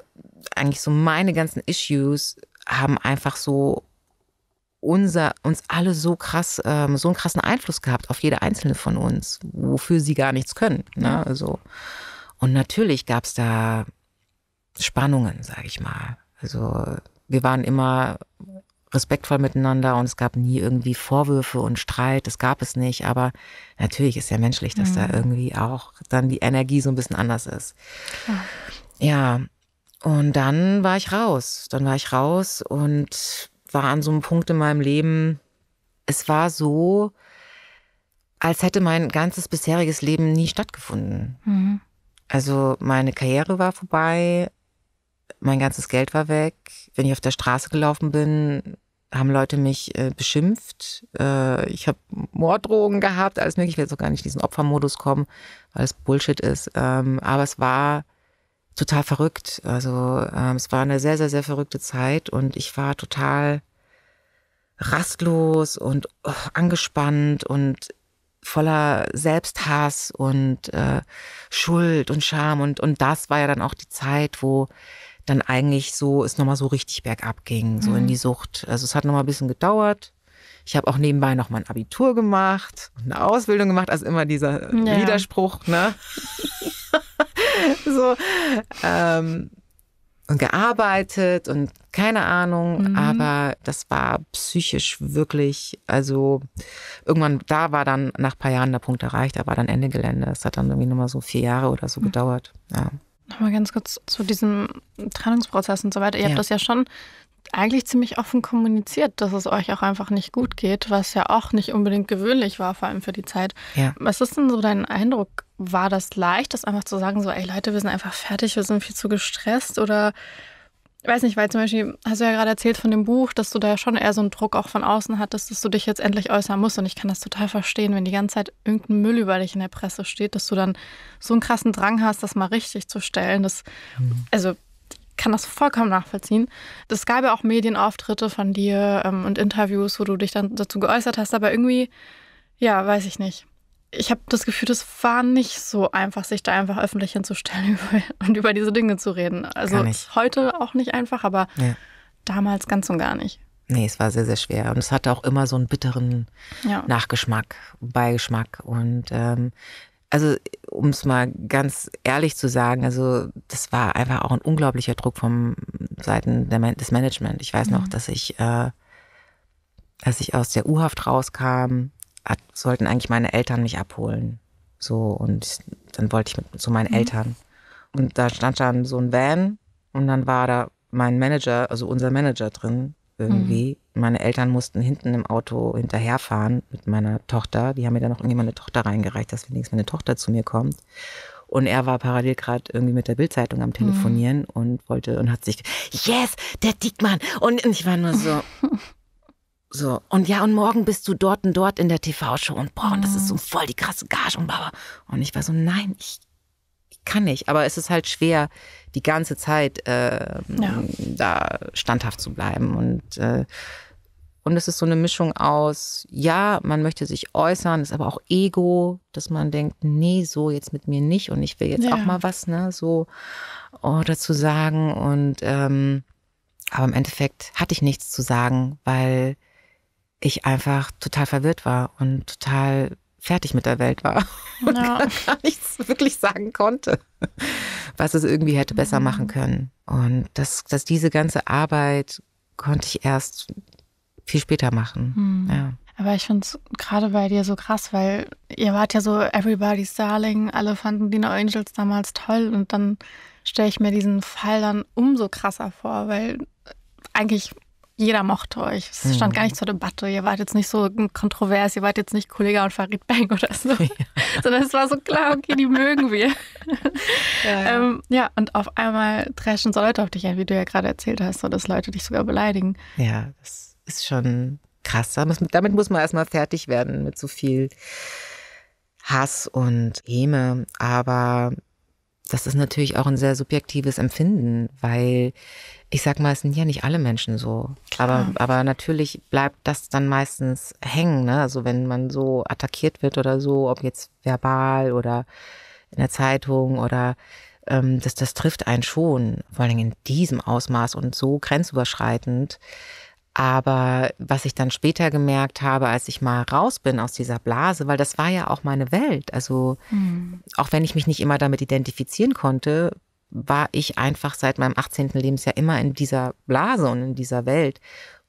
eigentlich so meine ganzen Issues haben einfach so unser, uns alle so krass, ähm, so einen krassen Einfluss gehabt auf jede einzelne von uns, wofür sie gar nichts können. Ne? Also, und natürlich gab es da Spannungen, sage ich mal. Also wir waren immer respektvoll miteinander und es gab nie irgendwie Vorwürfe und Streit, das gab es nicht, aber natürlich ist ja menschlich, dass mhm. da irgendwie auch dann die Energie so ein bisschen anders ist. Ja. ja, und dann war ich raus, dann war ich raus und war an so einem Punkt in meinem Leben, es war so, als hätte mein ganzes bisheriges Leben nie stattgefunden. Mhm. Also meine Karriere war vorbei, mein ganzes Geld war weg. Wenn ich auf der Straße gelaufen bin, haben Leute mich äh, beschimpft. Äh, ich habe Morddrogen gehabt, alles mögliche. Ich will jetzt auch gar nicht in diesen Opfermodus kommen, weil es Bullshit ist. Ähm, aber es war total verrückt. Also ähm, es war eine sehr, sehr, sehr verrückte Zeit und ich war total rastlos und oh, angespannt und voller Selbsthass und äh, Schuld und Scham. Und, und das war ja dann auch die Zeit, wo dann eigentlich so, es nochmal so richtig bergab ging, so mhm. in die Sucht. Also es hat nochmal ein bisschen gedauert. Ich habe auch nebenbei noch mal ein Abitur gemacht eine Ausbildung gemacht, also immer dieser äh, ja. Widerspruch, ne? so. Ähm, und gearbeitet und keine Ahnung, mhm. aber das war psychisch wirklich, also irgendwann, da war dann nach ein paar Jahren der Punkt erreicht, da war dann Ende Gelände. Es hat dann irgendwie nochmal so vier Jahre oder so mhm. gedauert. Ja. Nochmal ganz kurz zu diesem Trennungsprozess und so weiter. Ihr ja. habt das ja schon eigentlich ziemlich offen kommuniziert, dass es euch auch einfach nicht gut geht, was ja auch nicht unbedingt gewöhnlich war, vor allem für die Zeit. Ja. Was ist denn so dein Eindruck? War das leicht, das einfach zu sagen, so, ey Leute, wir sind einfach fertig, wir sind viel zu gestresst oder weiß nicht, weil zum Beispiel hast du ja gerade erzählt von dem Buch, dass du da ja schon eher so einen Druck auch von außen hattest, dass du dich jetzt endlich äußern musst. Und ich kann das total verstehen, wenn die ganze Zeit irgendein Müll über dich in der Presse steht, dass du dann so einen krassen Drang hast, das mal richtig zu stellen. Das, mhm. also kann das vollkommen nachvollziehen. Es gab ja auch Medienauftritte von dir ähm, und Interviews, wo du dich dann dazu geäußert hast, aber irgendwie, ja, weiß ich nicht ich habe das Gefühl, das war nicht so einfach, sich da einfach öffentlich hinzustellen und über diese Dinge zu reden. Also heute auch nicht einfach, aber ja. damals ganz und gar nicht. Nee, es war sehr, sehr schwer. Und es hatte auch immer so einen bitteren ja. Nachgeschmack, Beigeschmack. Und ähm, also, um es mal ganz ehrlich zu sagen, also das war einfach auch ein unglaublicher Druck vom Seiten der, des Management. Ich weiß mhm. noch, dass ich, äh, als ich aus der U-Haft rauskam, hat, sollten eigentlich meine Eltern mich abholen. So, und dann wollte ich mit, zu meinen mhm. Eltern. Und da stand dann so ein Van und dann war da mein Manager, also unser Manager drin irgendwie. Mhm. Meine Eltern mussten hinten im Auto hinterherfahren mit meiner Tochter. Die haben mir dann noch irgendwie meine Tochter reingereicht, dass wenigstens meine Tochter zu mir kommt. Und er war parallel gerade irgendwie mit der Bildzeitung am mhm. Telefonieren mhm. und wollte und hat sich, yes, der Diekmann. Und ich war nur so, So, und ja, und morgen bist du dort und dort in der TV-Show und boah, und das ist so mhm. voll die krasse Gage und bla. Und ich war so, nein, ich, ich kann nicht. Aber es ist halt schwer, die ganze Zeit äh, ja. da standhaft zu bleiben. Und, äh, und es ist so eine Mischung aus, ja, man möchte sich äußern, ist aber auch Ego, dass man denkt, nee, so jetzt mit mir nicht und ich will jetzt ja. auch mal was, ne, so oder oh, zu sagen. Und ähm, aber im Endeffekt hatte ich nichts zu sagen, weil ich einfach total verwirrt war und total fertig mit der Welt war und ja. gar nichts wirklich sagen konnte, was es irgendwie hätte besser mhm. machen können. Und dass, dass diese ganze Arbeit konnte ich erst viel später machen. Hm. Ja. Aber ich finde es gerade bei dir so krass, weil ihr wart ja so Everybody's Darling, alle fanden die No Angels damals toll und dann stelle ich mir diesen Fall dann umso krasser vor, weil eigentlich jeder mochte euch. Es hm. stand gar nicht zur Debatte. Ihr wart jetzt nicht so kontrovers, ihr wart jetzt nicht Kollega und Farid Bang oder so. Ja. Sondern es war so klar, okay, die mögen wir. Ja, ja. Ähm, ja, und auf einmal trashen so Leute auf dich ein, wie du ja gerade erzählt hast, so dass Leute dich sogar beleidigen. Ja, das ist schon krass. Damit muss man erstmal fertig werden mit so viel Hass und Häme. Aber das ist natürlich auch ein sehr subjektives Empfinden, weil ich sag mal, es sind ja nicht alle Menschen so. Aber, aber natürlich bleibt das dann meistens hängen. Ne? Also wenn man so attackiert wird oder so, ob jetzt verbal oder in der Zeitung oder ähm, das, das trifft einen schon, vor allem in diesem Ausmaß und so grenzüberschreitend. Aber was ich dann später gemerkt habe, als ich mal raus bin aus dieser Blase, weil das war ja auch meine Welt. Also mhm. auch wenn ich mich nicht immer damit identifizieren konnte, war ich einfach seit meinem 18. Lebensjahr immer in dieser Blase und in dieser Welt,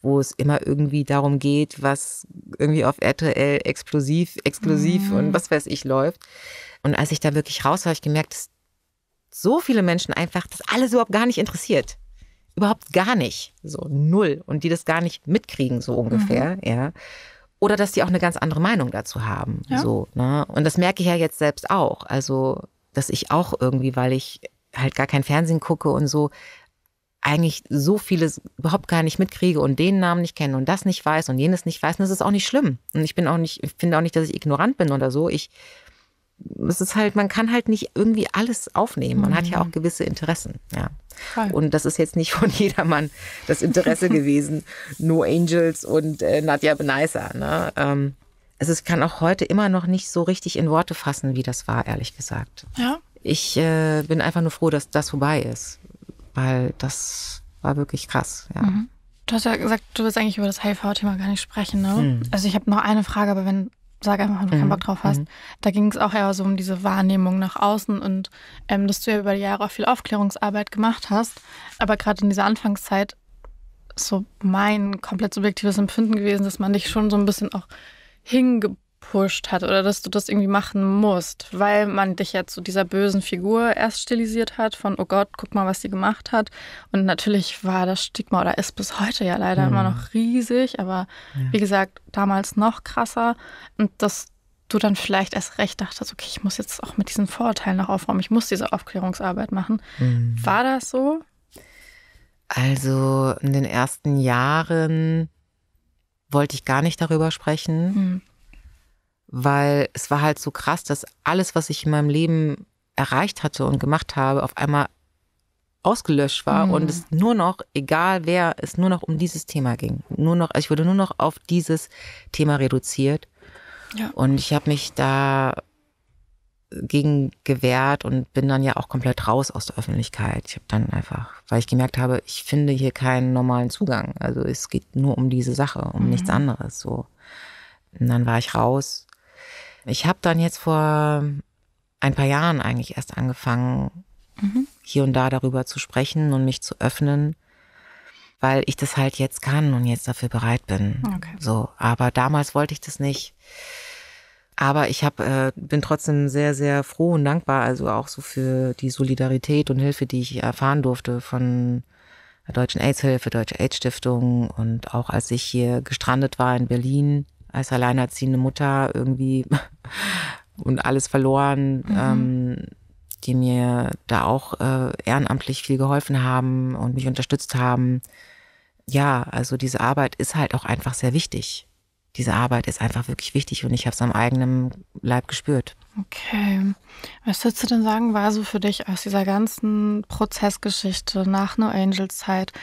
wo es immer irgendwie darum geht, was irgendwie auf RTL explosiv, exklusiv mhm. und was weiß ich läuft. Und als ich da wirklich raus war, habe ich gemerkt, dass so viele Menschen einfach das alles überhaupt gar nicht interessiert überhaupt gar nicht, so null und die das gar nicht mitkriegen so ungefähr, mhm. ja. Oder dass die auch eine ganz andere Meinung dazu haben, ja. so, ne? Und das merke ich ja jetzt selbst auch, also dass ich auch irgendwie, weil ich halt gar kein Fernsehen gucke und so eigentlich so vieles überhaupt gar nicht mitkriege und den Namen nicht kenne und das nicht weiß und jenes nicht weiß, und das ist auch nicht schlimm. Und ich bin auch nicht, ich finde auch nicht, dass ich ignorant bin oder so. Ich es ist halt, man kann halt nicht irgendwie alles aufnehmen. Man mhm. hat ja mhm. auch gewisse Interessen, ja. Hi. Und das ist jetzt nicht von jedermann das Interesse gewesen. No Angels und äh, Nadja Beneiser. Ne? Ähm, also es kann auch heute immer noch nicht so richtig in Worte fassen, wie das war, ehrlich gesagt. Ja. Ich äh, bin einfach nur froh, dass das vorbei ist, weil das war wirklich krass. Ja. Mhm. Du hast ja gesagt, du willst eigentlich über das HIV-Thema gar nicht sprechen. Ne? Mhm. Also ich habe noch eine Frage, aber wenn sag einfach, wenn du mhm. keinen Bock drauf hast. Mhm. Da ging es auch eher so um diese Wahrnehmung nach außen und ähm, dass du ja über die Jahre auch viel Aufklärungsarbeit gemacht hast. Aber gerade in dieser Anfangszeit ist so mein komplett subjektives Empfinden gewesen, dass man dich schon so ein bisschen auch hingebracht gepusht hat oder dass du das irgendwie machen musst, weil man dich ja zu dieser bösen Figur erst stilisiert hat, von oh Gott, guck mal, was sie gemacht hat. Und natürlich war das Stigma oder ist bis heute ja leider mhm. immer noch riesig, aber ja. wie gesagt, damals noch krasser. Und dass du dann vielleicht erst recht dachtest, okay, ich muss jetzt auch mit diesen Vorurteilen noch aufräumen, ich muss diese Aufklärungsarbeit machen. Mhm. War das so? Also in den ersten Jahren wollte ich gar nicht darüber sprechen. Mhm weil es war halt so krass, dass alles, was ich in meinem Leben erreicht hatte und gemacht habe, auf einmal ausgelöscht war mhm. und es nur noch, egal wer, es nur noch um dieses Thema ging. Nur noch, ich wurde nur noch auf dieses Thema reduziert. Ja. Und ich habe mich da gegen gewehrt und bin dann ja auch komplett raus aus der Öffentlichkeit. Ich habe dann einfach, weil ich gemerkt habe, ich finde hier keinen normalen Zugang. Also es geht nur um diese Sache, um mhm. nichts anderes so. Und dann war ich raus ich habe dann jetzt vor ähm, ein paar Jahren eigentlich erst angefangen, mhm. hier und da darüber zu sprechen und mich zu öffnen, weil ich das halt jetzt kann und jetzt dafür bereit bin. Okay. So, aber damals wollte ich das nicht. Aber ich hab, äh, bin trotzdem sehr, sehr froh und dankbar, also auch so für die Solidarität und Hilfe, die ich erfahren durfte von der Deutschen AIDS-Hilfe, Deutsche AIDS-Stiftung und auch als ich hier gestrandet war in Berlin als alleinerziehende Mutter irgendwie und alles verloren, mhm. ähm, die mir da auch äh, ehrenamtlich viel geholfen haben und mich unterstützt haben. Ja, also diese Arbeit ist halt auch einfach sehr wichtig. Diese Arbeit ist einfach wirklich wichtig und ich habe es am eigenen Leib gespürt. Okay. Was würdest du denn sagen, war so für dich aus dieser ganzen Prozessgeschichte nach No Angels Zeit,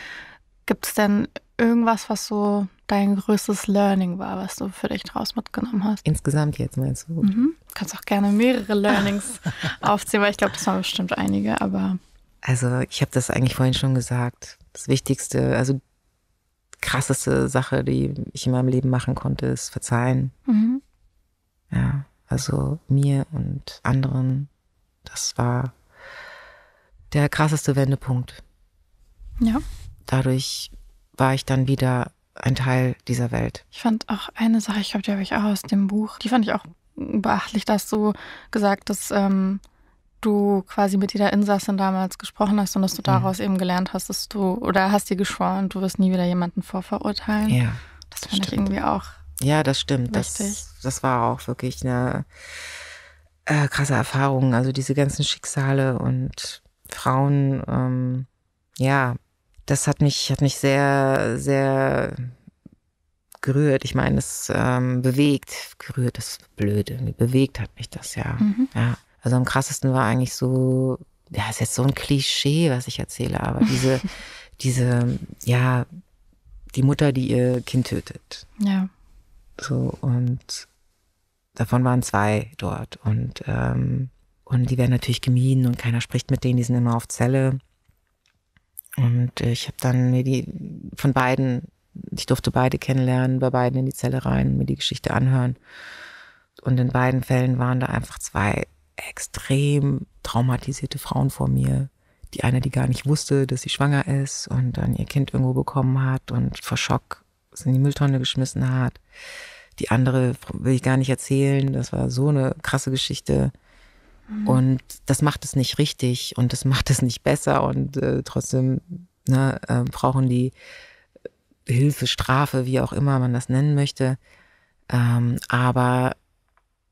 gibt es denn irgendwas, was so dein größtes Learning war, was du für dich draus mitgenommen hast? Insgesamt jetzt meinst du? Mhm. Du kannst auch gerne mehrere Learnings aufziehen, weil ich glaube, das waren bestimmt einige, aber. Also, ich habe das eigentlich vorhin schon gesagt. Das Wichtigste, also krasseste Sache, die ich in meinem Leben machen konnte, ist verzeihen. Mhm. Ja, also mir und anderen. Das war der krasseste Wendepunkt. Ja. Dadurch war ich dann wieder ein Teil dieser Welt. Ich fand auch eine Sache, ich glaube, die habe ich auch aus dem Buch, die fand ich auch beachtlich, dass du gesagt hast, ähm, du quasi mit jeder Insassin damals gesprochen hast und dass du mhm. daraus mhm. eben gelernt hast, dass du oder hast dir geschworen, du wirst nie wieder jemanden vorverurteilen. Ja. Das fand stimmt. ich irgendwie auch. Ja, das stimmt. Das, das war auch wirklich eine äh, krasse Erfahrung. Also diese ganzen Schicksale und Frauen, ähm, ja, das hat mich, hat mich sehr, sehr gerührt. Ich meine, es ähm, bewegt. Gerührt das ist blöd. bewegt hat mich das, ja. Mhm. ja. Also am krassesten war eigentlich so, ja, ist jetzt so ein Klischee, was ich erzähle, aber diese, diese, ja, die Mutter, die ihr Kind tötet. Ja. So, und davon waren zwei dort. Und, ähm, und die werden natürlich gemieden und keiner spricht mit denen, die sind immer auf Zelle. Und ich habe dann mir die von beiden, ich durfte beide kennenlernen, bei beiden in die Zelle rein, mir die Geschichte anhören. Und in beiden Fällen waren da einfach zwei extrem traumatisierte Frauen vor mir. Die eine, die gar nicht wusste, dass sie schwanger ist und dann ihr Kind irgendwo bekommen hat und vor Schock es in die Mülltonne geschmissen hat. Die andere will ich gar nicht erzählen. Das war so eine krasse Geschichte. Mhm. Und das macht es nicht richtig und das macht es nicht besser und äh, trotzdem ne, äh, brauchen die äh, Hilfe, Strafe, wie auch immer man das nennen möchte. Ähm, aber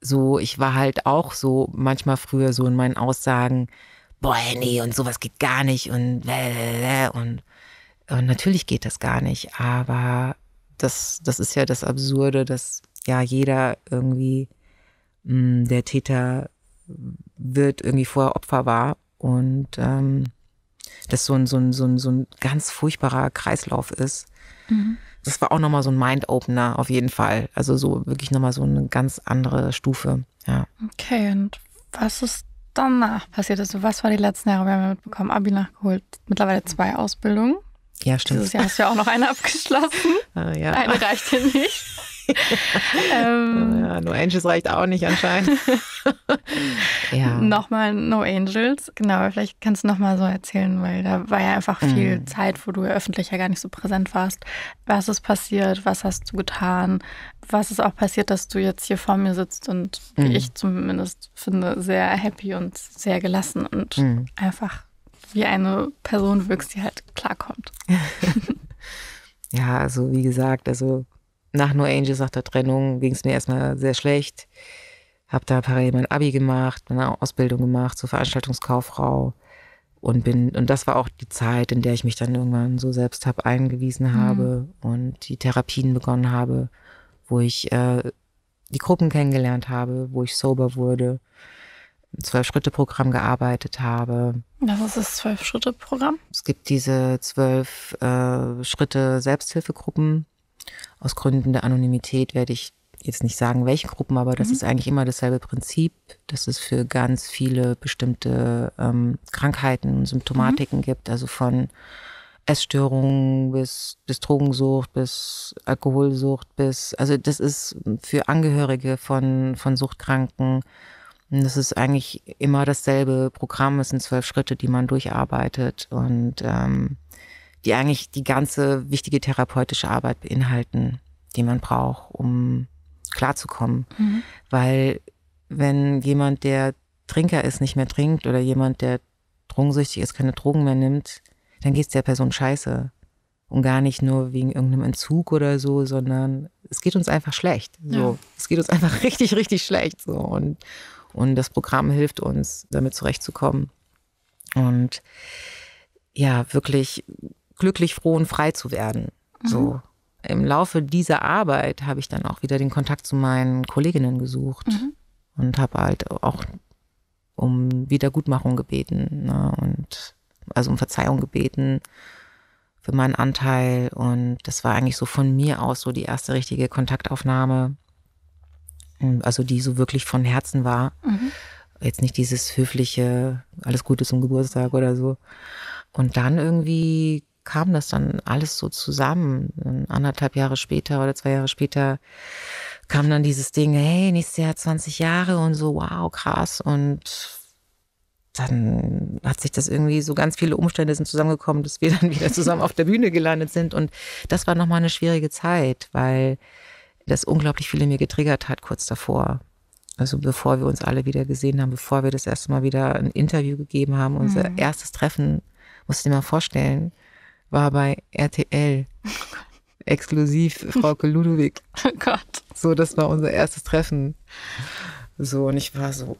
so, ich war halt auch so manchmal früher so in meinen Aussagen, boah, nee, und sowas geht gar nicht und und, und natürlich geht das gar nicht, aber das, das ist ja das Absurde, dass ja jeder irgendwie mh, mm, der Täter wird, irgendwie vorher Opfer war. Und ähm, das so ein, so, ein, so, ein, so ein ganz furchtbarer Kreislauf ist. Mhm. Das war auch nochmal so ein Mind-Opener auf jeden Fall. Also so wirklich nochmal so eine ganz andere Stufe. Ja. Okay, und was ist danach passiert? Also was war die letzten Jahre? Wir haben ja mitbekommen, Abi nachgeholt, mittlerweile zwei Ausbildungen. Ja, stimmt. Dieses Jahr hast du ja auch noch eine abgeschlossen. ah, ja. Eine reicht dir nicht ähm, ja, no Angels reicht auch nicht anscheinend. ja. Nochmal No Angels, genau, vielleicht kannst du nochmal so erzählen, weil da war ja einfach viel mhm. Zeit, wo du ja öffentlich ja gar nicht so präsent warst. Was ist passiert? Was hast du getan? Was ist auch passiert, dass du jetzt hier vor mir sitzt und mhm. wie ich zumindest finde, sehr happy und sehr gelassen und mhm. einfach wie eine Person wirkst, die halt klarkommt. ja, also wie gesagt, also nach No Angels, nach der Trennung, ging es mir erstmal sehr schlecht. Habe da parallel mein Abi gemacht, meine Ausbildung gemacht zur Veranstaltungskauffrau und bin und das war auch die Zeit, in der ich mich dann irgendwann so selbst mhm. habe eingewiesen habe mhm. und die Therapien begonnen habe, wo ich äh, die Gruppen kennengelernt habe, wo ich sober wurde, Zwölf-Schritte-Programm gearbeitet habe. Was ist das Zwölf-Schritte-Programm? Es gibt diese zwölf äh, Schritte Selbsthilfegruppen, aus Gründen der Anonymität werde ich jetzt nicht sagen, welche Gruppen, aber das mhm. ist eigentlich immer dasselbe Prinzip, dass es für ganz viele bestimmte ähm, Krankheiten, Symptomatiken mhm. gibt, also von Essstörungen bis, bis Drogensucht, bis Alkoholsucht, bis, also das ist für Angehörige von, von Suchtkranken, das ist eigentlich immer dasselbe Programm, es sind zwölf Schritte, die man durcharbeitet und ähm, die eigentlich die ganze wichtige therapeutische Arbeit beinhalten, die man braucht, um klarzukommen. Mhm. Weil wenn jemand, der Trinker ist, nicht mehr trinkt oder jemand, der drogensüchtig ist, keine Drogen mehr nimmt, dann geht es der Person scheiße. Und gar nicht nur wegen irgendeinem Entzug oder so, sondern es geht uns einfach schlecht. So. Ja. Es geht uns einfach richtig, richtig schlecht. So. Und, und das Programm hilft uns, damit zurechtzukommen. Und ja, wirklich glücklich, froh und frei zu werden. Mhm. So. Im Laufe dieser Arbeit habe ich dann auch wieder den Kontakt zu meinen Kolleginnen gesucht mhm. und habe halt auch um Wiedergutmachung gebeten ne? und also um Verzeihung gebeten für meinen Anteil. Und das war eigentlich so von mir aus so die erste richtige Kontaktaufnahme. Hm, also die so wirklich von Herzen war. Mhm. Jetzt nicht dieses höfliche, alles Gute zum Geburtstag oder so. Und dann irgendwie kam das dann alles so zusammen. Anderthalb Jahre später oder zwei Jahre später kam dann dieses Ding, hey, nächstes Jahr 20 Jahre und so, wow, krass. Und dann hat sich das irgendwie so ganz viele Umstände sind zusammengekommen, dass wir dann wieder zusammen auf der Bühne gelandet sind. Und das war nochmal eine schwierige Zeit, weil das unglaublich viele mir getriggert hat kurz davor. Also bevor wir uns alle wieder gesehen haben, bevor wir das erste Mal wieder ein Interview gegeben haben, unser mhm. erstes Treffen, musst du dir mal vorstellen war bei RTL. Exklusiv Frauke Ludwig. Oh Gott. So, das war unser erstes Treffen. So, und ich war so,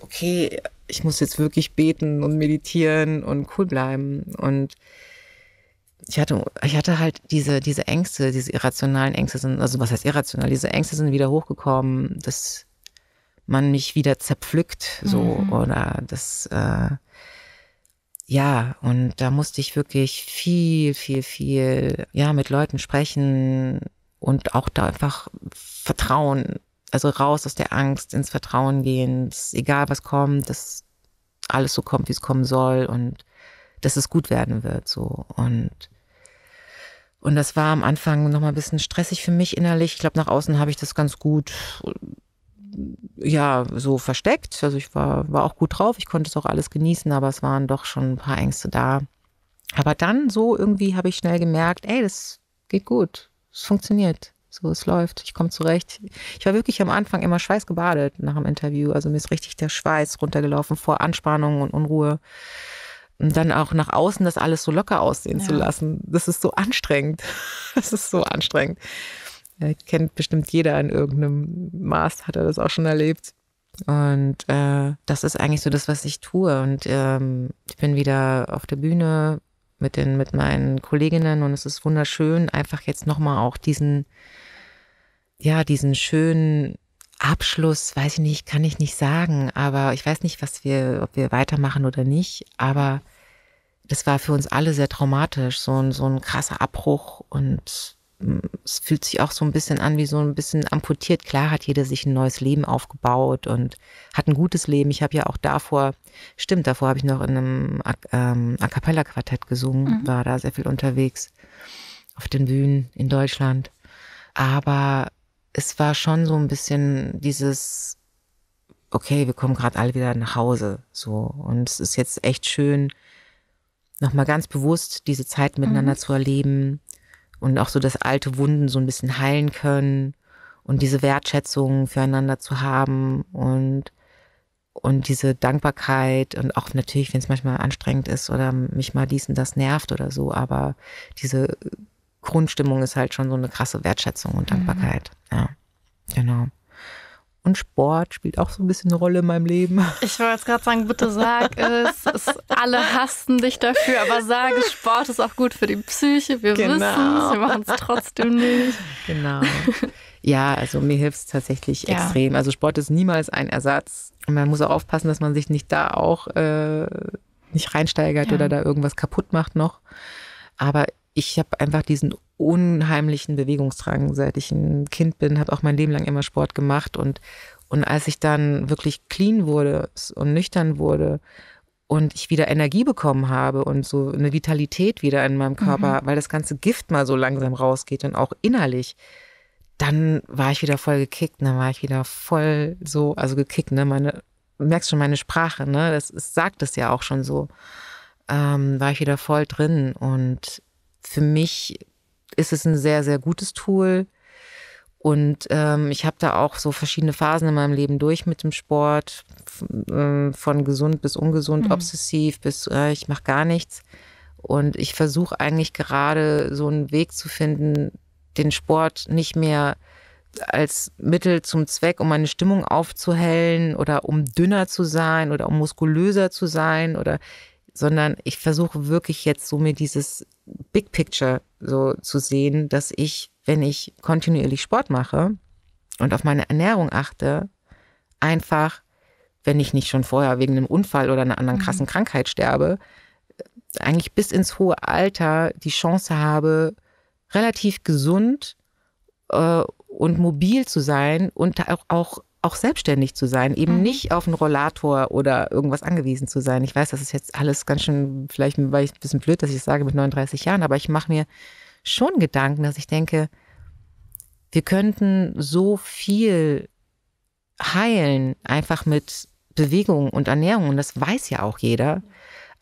okay, ich muss jetzt wirklich beten und meditieren und cool bleiben. Und ich hatte, ich hatte halt diese, diese Ängste, diese irrationalen Ängste sind, also was heißt irrational, diese Ängste sind wieder hochgekommen, dass man mich wieder zerpflückt, so, mhm. oder dass, äh, ja, und da musste ich wirklich viel, viel, viel, ja, mit Leuten sprechen und auch da einfach Vertrauen, also raus aus der Angst, ins Vertrauen gehen, dass egal was kommt, dass alles so kommt, wie es kommen soll und dass es gut werden wird, so. Und, und das war am Anfang nochmal ein bisschen stressig für mich innerlich. Ich glaube, nach außen habe ich das ganz gut ja so versteckt. Also ich war, war auch gut drauf, ich konnte es auch alles genießen, aber es waren doch schon ein paar Ängste da. Aber dann so irgendwie habe ich schnell gemerkt, ey, das geht gut, es funktioniert. So, es läuft, ich komme zurecht. Ich war wirklich am Anfang immer schweißgebadet nach dem Interview. Also mir ist richtig der Schweiß runtergelaufen vor Anspannung und Unruhe. Und dann auch nach außen das alles so locker aussehen ja. zu lassen. Das ist so anstrengend. Das ist so anstrengend. Äh, kennt bestimmt jeder in irgendeinem Maß, hat er das auch schon erlebt. Und äh, das ist eigentlich so das, was ich tue. Und ähm, ich bin wieder auf der Bühne mit, den, mit meinen Kolleginnen und es ist wunderschön, einfach jetzt nochmal auch diesen, ja, diesen schönen Abschluss, weiß ich nicht, kann ich nicht sagen, aber ich weiß nicht, was wir, ob wir weitermachen oder nicht, aber das war für uns alle sehr traumatisch, so ein, so ein krasser Abbruch und es fühlt sich auch so ein bisschen an wie so ein bisschen amputiert. Klar hat jeder sich ein neues Leben aufgebaut und hat ein gutes Leben. Ich habe ja auch davor, stimmt, davor habe ich noch in einem ähm, A cappella Quartett gesungen, mhm. war da sehr viel unterwegs auf den Bühnen in Deutschland. Aber es war schon so ein bisschen dieses, okay, wir kommen gerade alle wieder nach Hause, so. Und es ist jetzt echt schön, nochmal ganz bewusst diese Zeit miteinander mhm. zu erleben und auch so, dass alte Wunden so ein bisschen heilen können und diese Wertschätzung füreinander zu haben und und diese Dankbarkeit und auch natürlich, wenn es manchmal anstrengend ist oder mich mal dies und das nervt oder so, aber diese Grundstimmung ist halt schon so eine krasse Wertschätzung und mhm. Dankbarkeit. Mhm. Ja, genau. Und Sport spielt auch so ein bisschen eine Rolle in meinem Leben. Ich wollte jetzt gerade sagen, bitte sag es. es. Alle hassen dich dafür, aber sag es, Sport ist auch gut für die Psyche. Wir genau. wissen es, wir machen es trotzdem nicht. Genau. Ja, also mir hilft es tatsächlich ja. extrem. Also Sport ist niemals ein Ersatz. Und man muss auch aufpassen, dass man sich nicht da auch äh, nicht reinsteigert ja. oder da irgendwas kaputt macht noch. Aber ich habe einfach diesen unheimlichen Bewegungsdrang, seit ich ein Kind bin, habe auch mein Leben lang immer Sport gemacht und und als ich dann wirklich clean wurde und nüchtern wurde und ich wieder Energie bekommen habe und so eine Vitalität wieder in meinem Körper, mhm. weil das ganze Gift mal so langsam rausgeht und auch innerlich, dann war ich wieder voll gekickt, dann war ich wieder voll so, also gekickt, ne? Meine, du merkst schon meine Sprache, ne? Das ist, sagt es ja auch schon so. Ähm, war ich wieder voll drin und für mich ist es ein sehr, sehr gutes Tool. Und ähm, ich habe da auch so verschiedene Phasen in meinem Leben durch mit dem Sport, ähm, von gesund bis ungesund, mhm. obsessiv bis äh, ich mache gar nichts. Und ich versuche eigentlich gerade so einen Weg zu finden, den Sport nicht mehr als Mittel zum Zweck, um meine Stimmung aufzuhellen oder um dünner zu sein oder um muskulöser zu sein oder sondern ich versuche wirklich jetzt so mir dieses Big Picture so zu sehen, dass ich, wenn ich kontinuierlich Sport mache und auf meine Ernährung achte, einfach, wenn ich nicht schon vorher wegen einem Unfall oder einer anderen mhm. krassen Krankheit sterbe, eigentlich bis ins hohe Alter die Chance habe, relativ gesund äh, und mobil zu sein und auch, auch auch selbstständig zu sein, eben mhm. nicht auf einen Rollator oder irgendwas angewiesen zu sein. Ich weiß, das ist jetzt alles ganz schön, vielleicht war ich ein bisschen blöd, dass ich es sage mit 39 Jahren, aber ich mache mir schon Gedanken, dass ich denke, wir könnten so viel heilen, einfach mit Bewegung und Ernährung. Und das weiß ja auch jeder.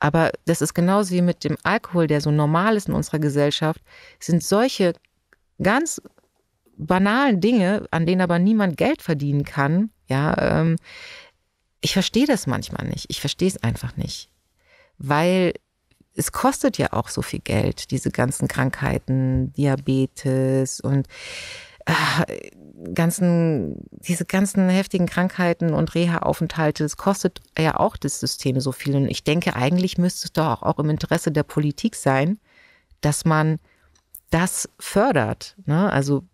Aber das ist genauso wie mit dem Alkohol, der so normal ist in unserer Gesellschaft, sind solche ganz banalen Dinge, an denen aber niemand Geld verdienen kann, ja, ähm, ich verstehe das manchmal nicht. Ich verstehe es einfach nicht. Weil es kostet ja auch so viel Geld, diese ganzen Krankheiten, Diabetes und äh, ganzen, diese ganzen heftigen Krankheiten und Reha-Aufenthalte, es kostet ja auch das System so viel. Und ich denke, eigentlich müsste es doch auch im Interesse der Politik sein, dass man das fördert. Ne? Also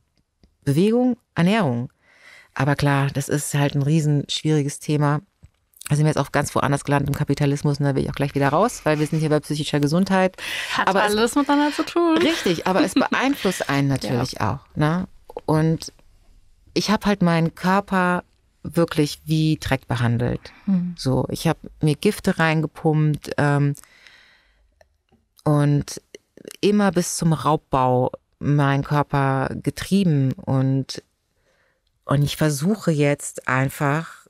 Bewegung, Ernährung. Aber klar, das ist halt ein riesen schwieriges Thema. Da sind wir jetzt auch ganz woanders gelandet im Kapitalismus und ne? da will ich auch gleich wieder raus, weil wir sind hier bei psychischer Gesundheit. Hat aber alles miteinander zu tun. Richtig, aber es beeinflusst einen natürlich ja. auch. Ne? Und ich habe halt meinen Körper wirklich wie Dreck behandelt. Hm. So, ich habe mir Gifte reingepumpt ähm, und immer bis zum Raubbau mein Körper getrieben und, und ich versuche jetzt einfach,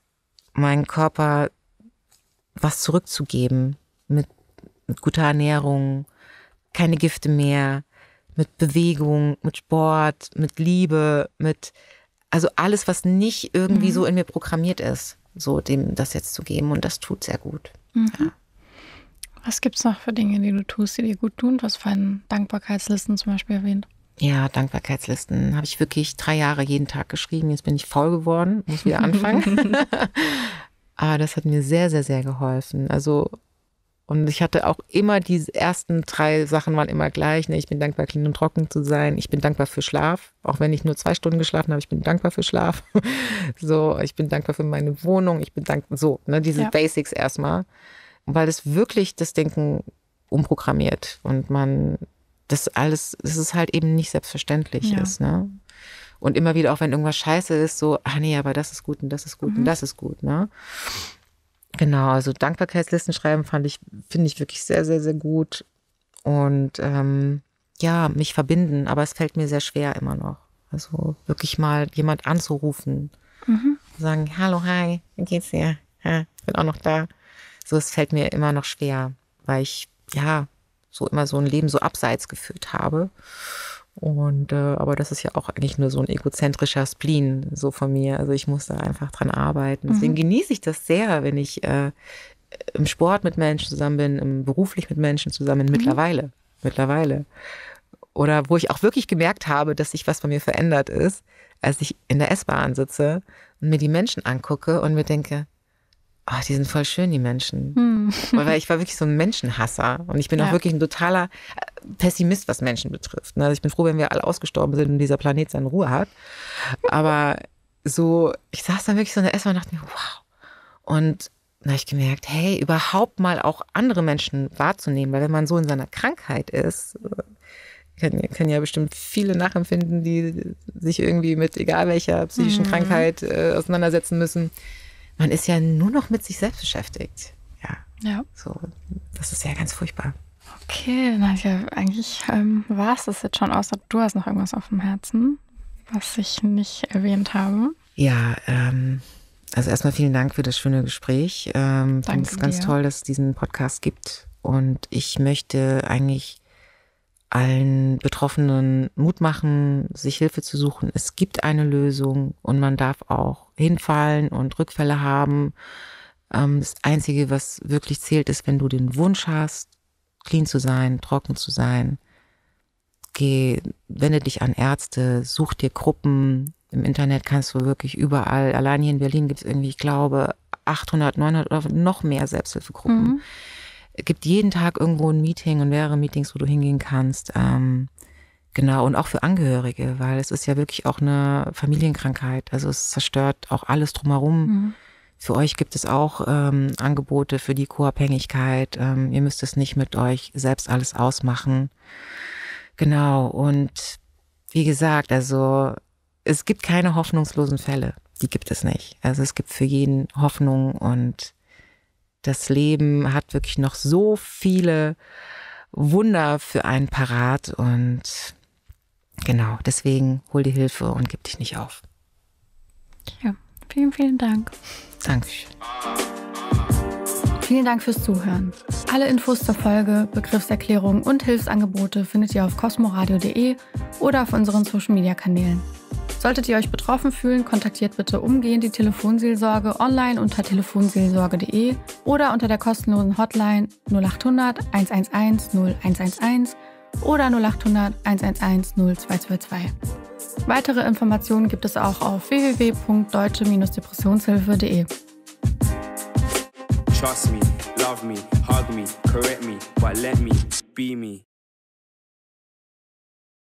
meinen Körper was zurückzugeben mit, mit guter Ernährung, keine Gifte mehr, mit Bewegung, mit Sport, mit Liebe, mit, also alles, was nicht irgendwie mhm. so in mir programmiert ist, so dem das jetzt zu geben und das tut sehr gut. Mhm. Ja. Was gibt es noch für Dinge, die du tust, die dir gut tun? Du hast vorhin Dankbarkeitslisten zum Beispiel erwähnt. Ja, Dankbarkeitslisten habe ich wirklich drei Jahre jeden Tag geschrieben. Jetzt bin ich faul geworden, muss wieder anfangen. Aber das hat mir sehr, sehr, sehr geholfen. Also, und ich hatte auch immer die ersten drei Sachen waren immer gleich. Ne? Ich bin dankbar, clean und trocken zu sein. Ich bin dankbar für Schlaf, auch wenn ich nur zwei Stunden geschlafen habe. Ich bin dankbar für Schlaf. so, ich bin dankbar für meine Wohnung. Ich bin dankbar, so, ne? diese ja. Basics erstmal. Weil es wirklich das Denken umprogrammiert und man das alles, das ist halt eben nicht selbstverständlich ja. ist, ne? Und immer wieder, auch wenn irgendwas scheiße ist, so, ah nee, aber das ist gut und das ist gut mhm. und das ist gut, ne? Genau, also Dankbarkeitslisten schreiben fand ich, finde ich wirklich sehr, sehr, sehr gut. Und ähm, ja, mich verbinden, aber es fällt mir sehr schwer immer noch. Also wirklich mal jemand anzurufen, mhm. sagen, hallo, hi, wie geht's dir? Ja, bin auch noch da. So, es fällt mir immer noch schwer, weil ich, ja, so immer so ein Leben so abseits geführt habe. Und äh, aber das ist ja auch eigentlich nur so ein egozentrischer Spleen so von mir. Also ich muss da einfach dran arbeiten. Deswegen mhm. genieße ich das sehr, wenn ich äh, im Sport mit Menschen zusammen bin, im, beruflich mit Menschen zusammen bin, mhm. mittlerweile. Mittlerweile. Oder wo ich auch wirklich gemerkt habe, dass sich was bei mir verändert ist, als ich in der S-Bahn sitze und mir die Menschen angucke und mir denke, oh, die sind voll schön, die Menschen. Mhm weil ich war wirklich so ein Menschenhasser und ich bin ja. auch wirklich ein totaler äh, Pessimist, was Menschen betrifft. Ne? Also ich bin froh, wenn wir alle ausgestorben sind und dieser Planet seine Ruhe hat. Aber so, ich saß dann wirklich so in der S-Bahn und dachte mir, wow. Und dann habe ich gemerkt, hey, überhaupt mal auch andere Menschen wahrzunehmen, weil wenn man so in seiner Krankheit ist, äh, können, können ja bestimmt viele nachempfinden, die sich irgendwie mit egal welcher psychischen mhm. Krankheit äh, auseinandersetzen müssen. Man ist ja nur noch mit sich selbst beschäftigt. Ja. So, das ist ja ganz furchtbar. Okay, ja, eigentlich ähm, war es das jetzt schon, außer du hast noch irgendwas auf dem Herzen, was ich nicht erwähnt habe. Ja, ähm, also erstmal vielen Dank für das schöne Gespräch. Ähm, ich finde es ganz toll, dass es diesen Podcast gibt. Und ich möchte eigentlich allen Betroffenen Mut machen, sich Hilfe zu suchen. Es gibt eine Lösung und man darf auch hinfallen und Rückfälle haben. Ähm, das Einzige, was wirklich zählt, ist, wenn du den Wunsch hast, clean zu sein, trocken zu sein. Geh, wende dich an Ärzte, such dir Gruppen. Im Internet kannst du wirklich überall, allein hier in Berlin gibt es irgendwie, ich glaube, 800, 900 oder noch mehr Selbsthilfegruppen. Mhm. Es gibt jeden Tag irgendwo ein Meeting und mehrere Meetings, wo du hingehen kannst. Ähm, genau, und auch für Angehörige, weil es ist ja wirklich auch eine Familienkrankheit. Also es zerstört auch alles drumherum. Mhm für euch gibt es auch ähm, Angebote für die Co-Abhängigkeit. Ähm, ihr müsst es nicht mit euch selbst alles ausmachen. Genau. Und wie gesagt, also es gibt keine hoffnungslosen Fälle. Die gibt es nicht. Also es gibt für jeden Hoffnung und das Leben hat wirklich noch so viele Wunder für einen parat und genau, deswegen hol die Hilfe und gib dich nicht auf. Ja. Vielen, vielen Dank. Dankeschön. Vielen Dank fürs Zuhören. Alle Infos zur Folge, Begriffserklärungen und Hilfsangebote findet ihr auf kosmoradio.de oder auf unseren Social-Media-Kanälen. Solltet ihr euch betroffen fühlen, kontaktiert bitte umgehend die Telefonseelsorge online unter telefonseelsorge.de oder unter der kostenlosen Hotline 0800 111 0111 oder 0800 111 0222. Weitere Informationen gibt es auch auf www.deutsche-depressionshilfe.de. Trust me, love me, hug me, correct me, but let me be me.